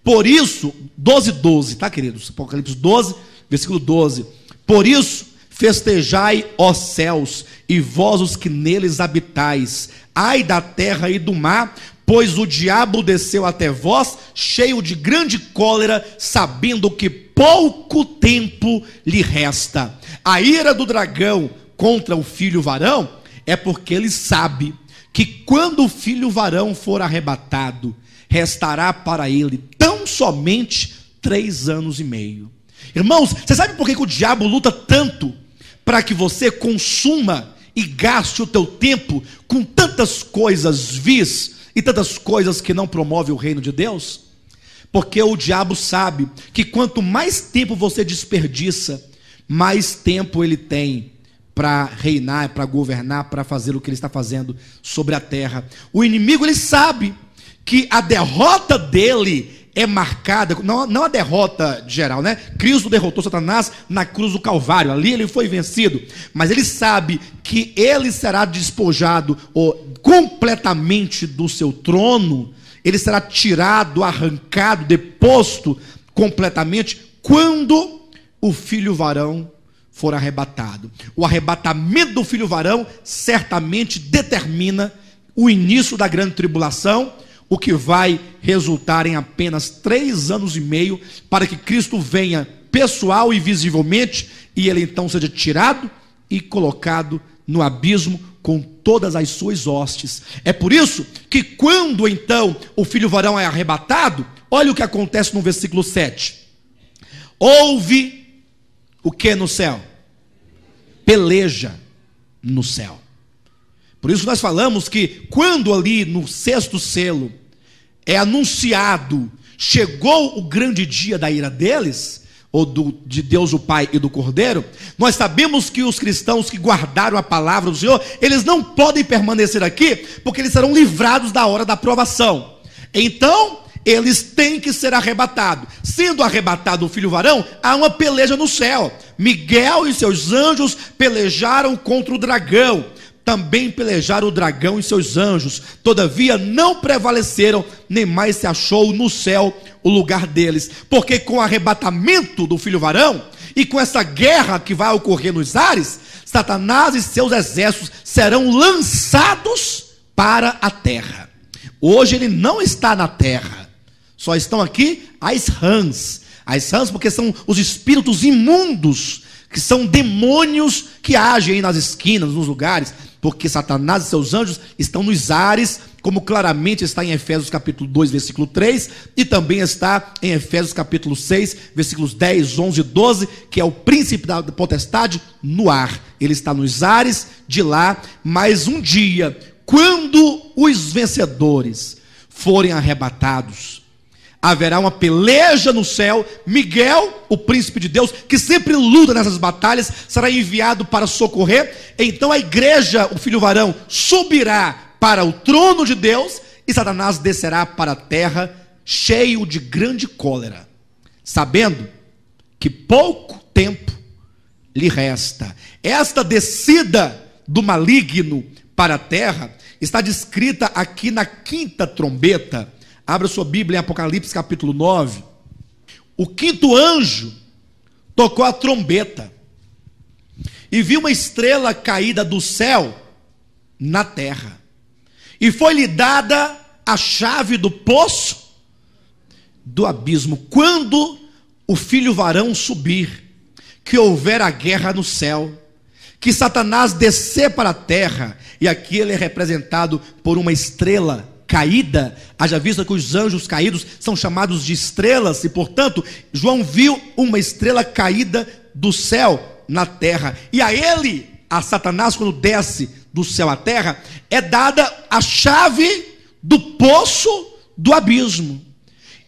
Por isso, 12, 12, tá, queridos? Apocalipse 12, versículo 12. Por isso, festejai, ó céus, e vós os que neles habitais, ai da terra e do mar, Pois o diabo desceu até vós, cheio de grande cólera, sabendo que pouco tempo lhe resta. A ira do dragão contra o filho varão é porque ele sabe que quando o filho varão for arrebatado, restará para ele tão somente três anos e meio. Irmãos, você sabe por que, que o diabo luta tanto para que você consuma e gaste o teu tempo com tantas coisas vis, e tantas coisas que não promovem o reino de Deus? Porque o diabo sabe que quanto mais tempo você desperdiça, mais tempo ele tem para reinar, para governar, para fazer o que ele está fazendo sobre a terra. O inimigo ele sabe que a derrota dele é marcada, não, não a derrota geral, né? Cristo derrotou Satanás na cruz do Calvário, ali ele foi vencido, mas ele sabe que ele será despojado ou completamente do seu trono, ele será tirado, arrancado, deposto completamente quando o filho varão for arrebatado. O arrebatamento do filho varão certamente determina o início da grande tribulação, o que vai resultar em apenas três anos e meio para que Cristo venha pessoal e visivelmente e ele então seja tirado e colocado no abismo com todas as suas hostes. É por isso que, quando então o filho varão é arrebatado, olha o que acontece no versículo 7. Houve o que no céu? Peleja no céu. Por isso nós falamos que quando ali no sexto selo é anunciado, chegou o grande dia da ira deles, ou do, de Deus o Pai e do Cordeiro, nós sabemos que os cristãos que guardaram a palavra do Senhor, eles não podem permanecer aqui, porque eles serão livrados da hora da provação. Então, eles têm que ser arrebatados. Sendo arrebatado o filho varão, há uma peleja no céu. Miguel e seus anjos pelejaram contra o dragão também pelejaram o dragão e seus anjos, todavia não prevaleceram, nem mais se achou no céu o lugar deles, porque com o arrebatamento do filho varão e com essa guerra que vai ocorrer nos ares, Satanás e seus exércitos serão lançados para a terra. Hoje ele não está na terra, só estão aqui as rãs. As rãs, porque são os espíritos imundos, que são demônios que agem nas esquinas, nos lugares, porque Satanás e seus anjos estão nos ares, como claramente está em Efésios capítulo 2, versículo 3, e também está em Efésios capítulo 6, versículos 10, 11 e 12, que é o príncipe da potestade no ar. Ele está nos ares de lá, mas um dia, quando os vencedores forem arrebatados, haverá uma peleja no céu. Miguel, o príncipe de Deus, que sempre luta nessas batalhas, será enviado para socorrer. Então a igreja, o filho varão, subirá para o trono de Deus e Satanás descerá para a terra, cheio de grande cólera, sabendo que pouco tempo lhe resta. Esta descida do maligno para a terra está descrita aqui na quinta trombeta Abra sua Bíblia em Apocalipse capítulo 9. O quinto anjo tocou a trombeta e viu uma estrela caída do céu na terra. E foi-lhe dada a chave do poço do abismo. Quando o filho varão subir, que houver a guerra no céu, que Satanás descer para a terra, e aqui ele é representado por uma estrela caída, haja vista que os anjos caídos são chamados de estrelas, e portanto, João viu uma estrela caída do céu na terra. E a ele, a Satanás, quando desce do céu à terra, é dada a chave do poço do abismo.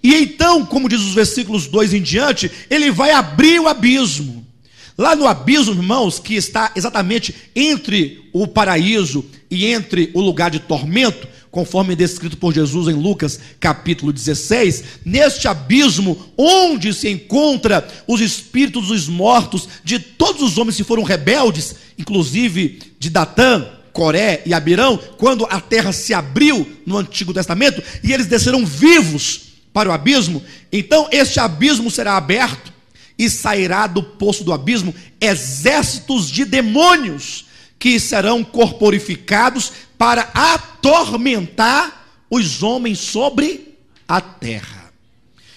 E então, como diz os versículos 2 em diante, ele vai abrir o abismo. Lá no abismo, irmãos, que está exatamente entre o paraíso e entre o lugar de tormento, conforme é descrito por Jesus em Lucas capítulo 16, neste abismo onde se encontra os espíritos dos mortos de todos os homens que foram rebeldes, inclusive de Datã, Coré e Abirão, quando a terra se abriu no Antigo Testamento e eles desceram vivos para o abismo, então este abismo será aberto e sairá do poço do abismo exércitos de demônios que serão corporificados para atormentar os homens sobre a terra.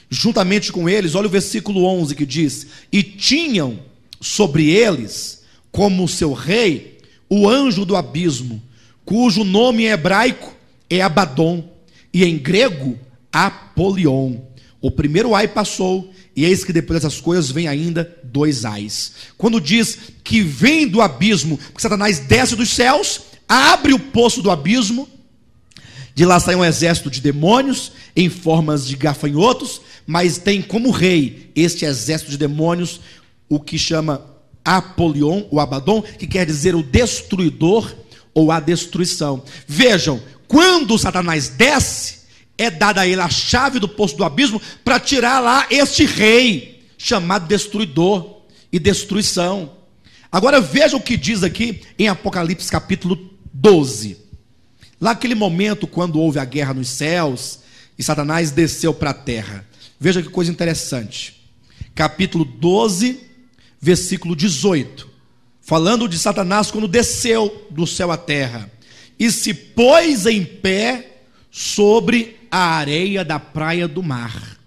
Juntamente com eles, olha o versículo 11 que diz: E tinham sobre eles, como seu rei, o anjo do abismo, cujo nome em hebraico é Abaddon, e em grego, Apolion. O primeiro ai passou, e eis que depois dessas coisas vem ainda dois ais. Quando diz que vem do abismo, que Satanás desce dos céus abre o poço do abismo, de lá sai um exército de demônios em formas de gafanhotos, mas tem como rei este exército de demônios o que chama Apolion, o Abaddon, que quer dizer o destruidor ou a destruição. Vejam, quando Satanás desce, é dada a ele a chave do poço do abismo para tirar lá este rei, chamado destruidor e destruição. Agora veja o que diz aqui em Apocalipse capítulo 12. Lá aquele momento, quando houve a guerra nos céus e Satanás desceu para a terra. Veja que coisa interessante. Capítulo 12, versículo 18. Falando de Satanás quando desceu do céu à terra. E se pôs em pé sobre a areia da praia do mar.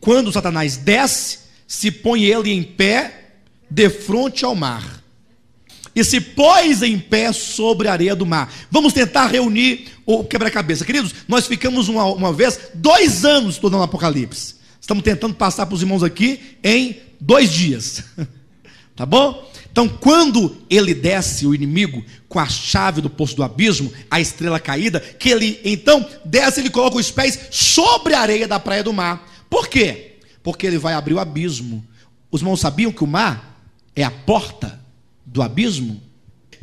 Quando Satanás desce, se põe ele em pé de frente ao mar e se pôs em pé sobre a areia do mar. Vamos tentar reunir o quebra-cabeça. Queridos, nós ficamos uma, uma vez dois anos estudando o Apocalipse. Estamos tentando passar para os irmãos aqui em dois dias. tá bom? Então, quando ele desce, o inimigo, com a chave do poço do abismo, a estrela caída, que ele então desce, ele coloca os pés sobre a areia da praia do mar. Por quê? Porque ele vai abrir o abismo. Os irmãos sabiam que o mar é a porta do abismo.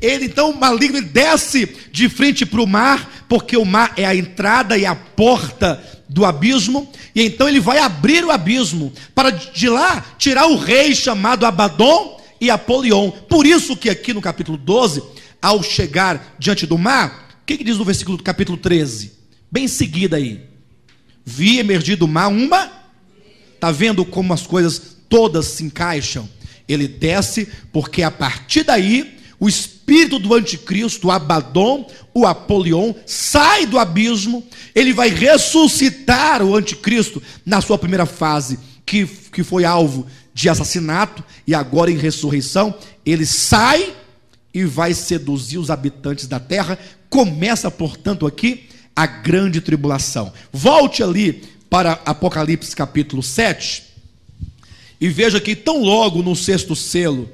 Ele então, maligno, ele desce de frente para o mar, porque o mar é a entrada e a porta do abismo, e então ele vai abrir o abismo para de lá tirar o rei chamado Abadom e Apolion. Por isso que aqui no capítulo 12, ao chegar diante do mar, o que, que diz no versículo do capítulo 13? Bem em seguida aí. Vi emergir do mar uma. Está vendo como as coisas todas se encaixam? ele desce, porque a partir daí o espírito do anticristo, o Abaddon, o Apolion, sai do abismo, ele vai ressuscitar o anticristo na sua primeira fase, que, que foi alvo de assassinato, e agora em ressurreição, ele sai e vai seduzir os habitantes da terra. Começa, portanto, aqui a grande tribulação. Volte ali para Apocalipse capítulo 7. E veja que tão logo no sexto selo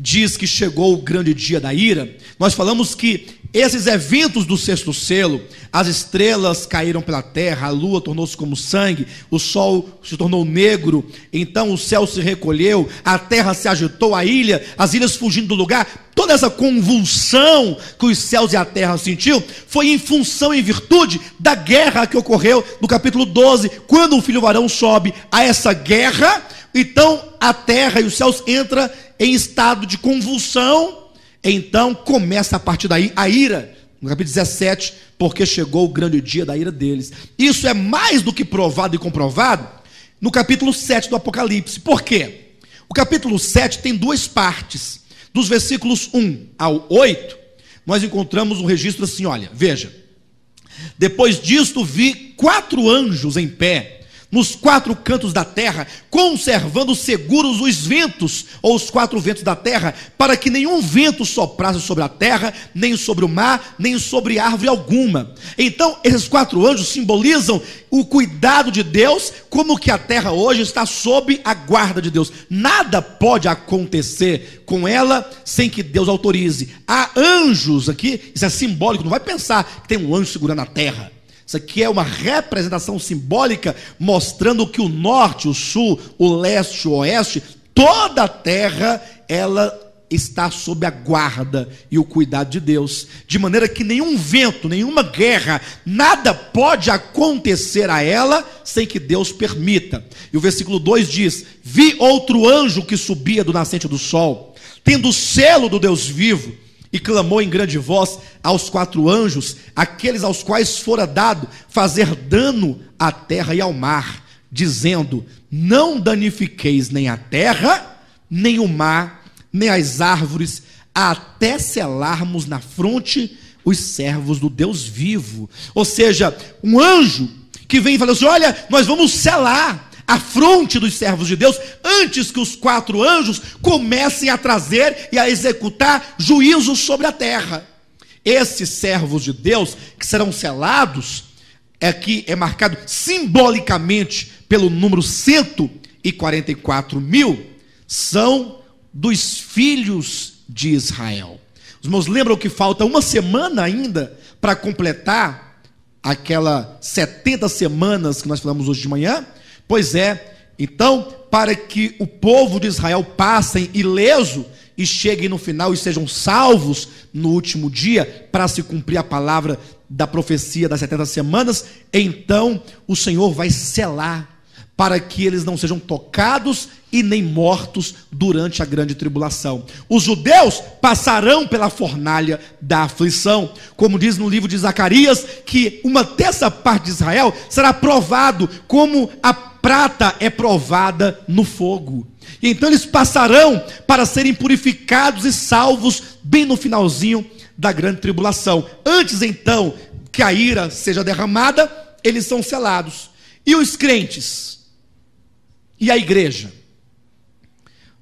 diz que chegou o grande dia da ira, nós falamos que esses eventos do sexto selo, as estrelas caíram pela terra, a lua tornou-se como sangue, o sol se tornou negro, então o céu se recolheu, a terra se agitou, a ilha, as ilhas fugindo do lugar, toda essa convulsão que os céus e a terra sentiu, foi em função, em virtude da guerra que ocorreu no capítulo 12, quando o filho varão sobe a essa guerra, então a terra e os céus entram em estado de convulsão. Então começa a partir daí a ira. No capítulo 17, porque chegou o grande dia da ira deles. Isso é mais do que provado e comprovado no capítulo 7 do Apocalipse. Por quê? O capítulo 7 tem duas partes. Dos versículos 1 ao 8, nós encontramos um registro assim: olha, veja. Depois disto vi quatro anjos em pé nos quatro cantos da terra, conservando seguros os ventos, ou os quatro ventos da terra, para que nenhum vento soprasse sobre a terra, nem sobre o mar, nem sobre árvore alguma. Então, esses quatro anjos simbolizam o cuidado de Deus, como que a terra hoje está sob a guarda de Deus. Nada pode acontecer com ela sem que Deus autorize. Há anjos aqui, isso é simbólico, não vai pensar que tem um anjo segurando a terra. Isso aqui é uma representação simbólica mostrando que o norte, o sul, o leste, o oeste, toda a terra, ela está sob a guarda e o cuidado de Deus, de maneira que nenhum vento, nenhuma guerra, nada pode acontecer a ela sem que Deus permita. E o versículo 2 diz: Vi outro anjo que subia do nascente do sol, tendo o selo do Deus vivo e clamou em grande voz aos quatro anjos, aqueles aos quais fora dado fazer dano à terra e ao mar, dizendo: Não danifiqueis nem a terra, nem o mar, nem as árvores, até selarmos na fronte os servos do Deus vivo. Ou seja, um anjo que vem e fala assim: Olha, nós vamos selar à fronte dos servos de Deus antes que os quatro anjos comecem a trazer e a executar juízo sobre a terra. Esses servos de Deus que serão selados é que é marcado simbolicamente pelo número 144 mil, são dos filhos de Israel. Os meus lembram que falta uma semana ainda para completar aquela 70 semanas que nós falamos hoje de manhã, Pois é, então, para que o povo de Israel passem ileso e cheguem no final e sejam salvos no último dia, para se cumprir a palavra da profecia das 70 semanas, então o Senhor vai selar para que eles não sejam tocados e nem mortos durante a grande tribulação. Os judeus passarão pela fornalha da aflição, como diz no livro de Zacarias, que uma terça parte de Israel será provado como a prata é provada no fogo. E então eles passarão para serem purificados e salvos bem no finalzinho da grande tribulação. Antes então que a ira seja derramada, eles são selados. E os crentes? E a igreja?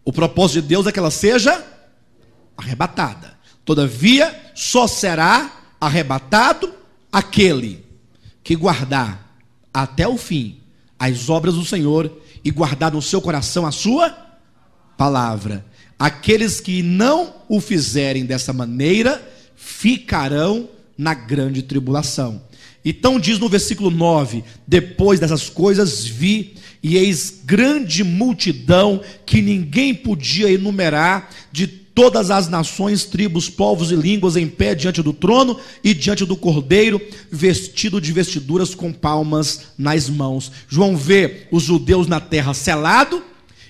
O propósito de Deus é que ela seja arrebatada. Todavia, só será arrebatado aquele que guardar até o fim as obras do Senhor e guardar no seu coração a sua palavra. Aqueles que não o fizerem dessa maneira ficarão na grande tribulação. Então diz no versículo 9: Depois dessas coisas vi, e eis grande multidão que ninguém podia enumerar de todas as nações, tribos, povos e línguas em pé diante do trono e diante do cordeiro, vestido de vestiduras com palmas nas mãos. João vê os judeus na terra selado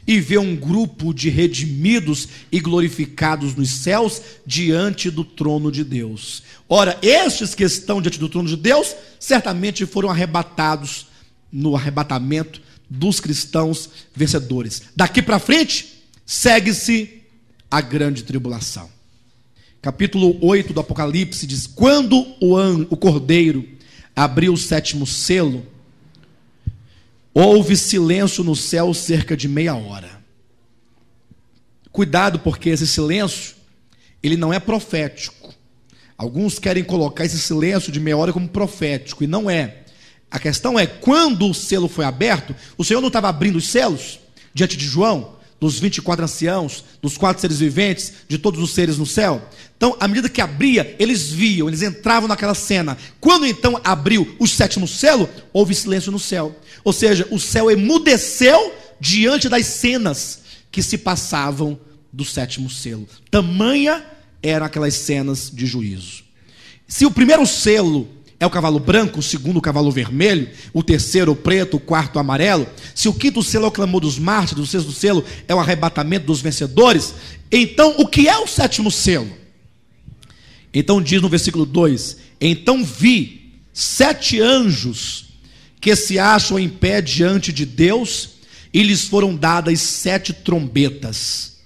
e vê um grupo de redimidos e glorificados nos céus diante do trono de Deus. Ora, estes que estão diante do trono de Deus certamente foram arrebatados no arrebatamento dos cristãos vencedores. Daqui para frente, segue-se a grande tribulação. Capítulo 8 do Apocalipse diz: Quando o, an, o cordeiro abriu o sétimo selo, houve silêncio no céu cerca de meia hora. Cuidado, porque esse silêncio, ele não é profético. Alguns querem colocar esse silêncio de meia hora como profético, e não é. A questão é, quando o selo foi aberto, o Senhor não estava abrindo os selos diante de João? dos 24 anciãos, dos quatro seres viventes, de todos os seres no céu. Então, à medida que abria, eles viam, eles entravam naquela cena. Quando então abriu o sétimo selo, houve silêncio no céu. Ou seja, o céu emudeceu diante das cenas que se passavam do sétimo selo. Tamanha eram aquelas cenas de juízo. Se o primeiro selo é o cavalo branco, o segundo o cavalo vermelho, o terceiro o preto, o quarto o amarelo, se o quinto selo é o clamor dos mártires, o sexto selo é o arrebatamento dos vencedores, então o que é o sétimo selo? Então diz no versículo 2: Então vi sete anjos que se acham em pé diante de Deus, e lhes foram dadas sete trombetas.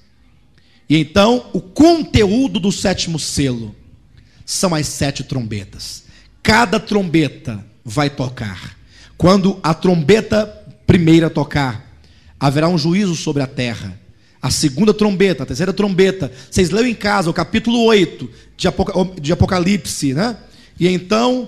E então o conteúdo do sétimo selo são as sete trombetas. Cada trombeta vai tocar. Quando a trombeta primeira tocar, haverá um juízo sobre a terra. A segunda trombeta, a terceira trombeta. Vocês leu em casa o capítulo 8 de Apocalipse, né? E então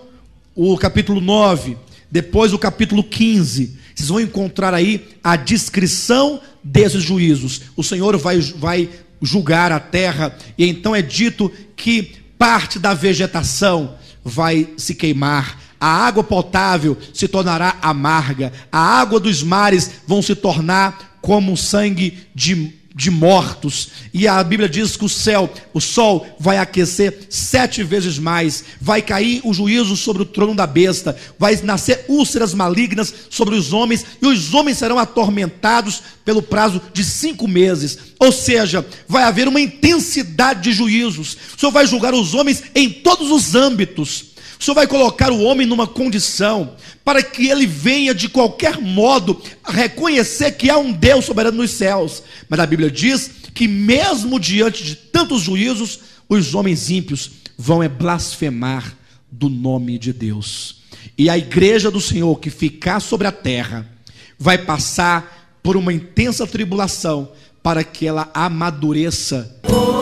o capítulo 9, depois o capítulo 15. Vocês vão encontrar aí a descrição desses juízos. O Senhor vai, vai julgar a terra, e então é dito que parte da vegetação vai se queimar, a água potável se tornará amarga, a água dos mares vão se tornar como sangue de de mortos. E a Bíblia diz que o céu, o sol, vai aquecer sete vezes mais, vai cair o juízo sobre o trono da besta, vai nascer úlceras malignas sobre os homens, e os homens serão atormentados pelo prazo de cinco meses. Ou seja, vai haver uma intensidade de juízos. O Senhor vai julgar os homens em todos os âmbitos. O Senhor vai colocar o homem numa condição para que ele venha de qualquer modo reconhecer que há um Deus soberano nos céus. Mas a Bíblia diz que, mesmo diante de tantos juízos, os homens ímpios vão é blasfemar do nome de Deus. E a igreja do Senhor que ficar sobre a terra vai passar por uma intensa tribulação para que ela amadureça. Oh.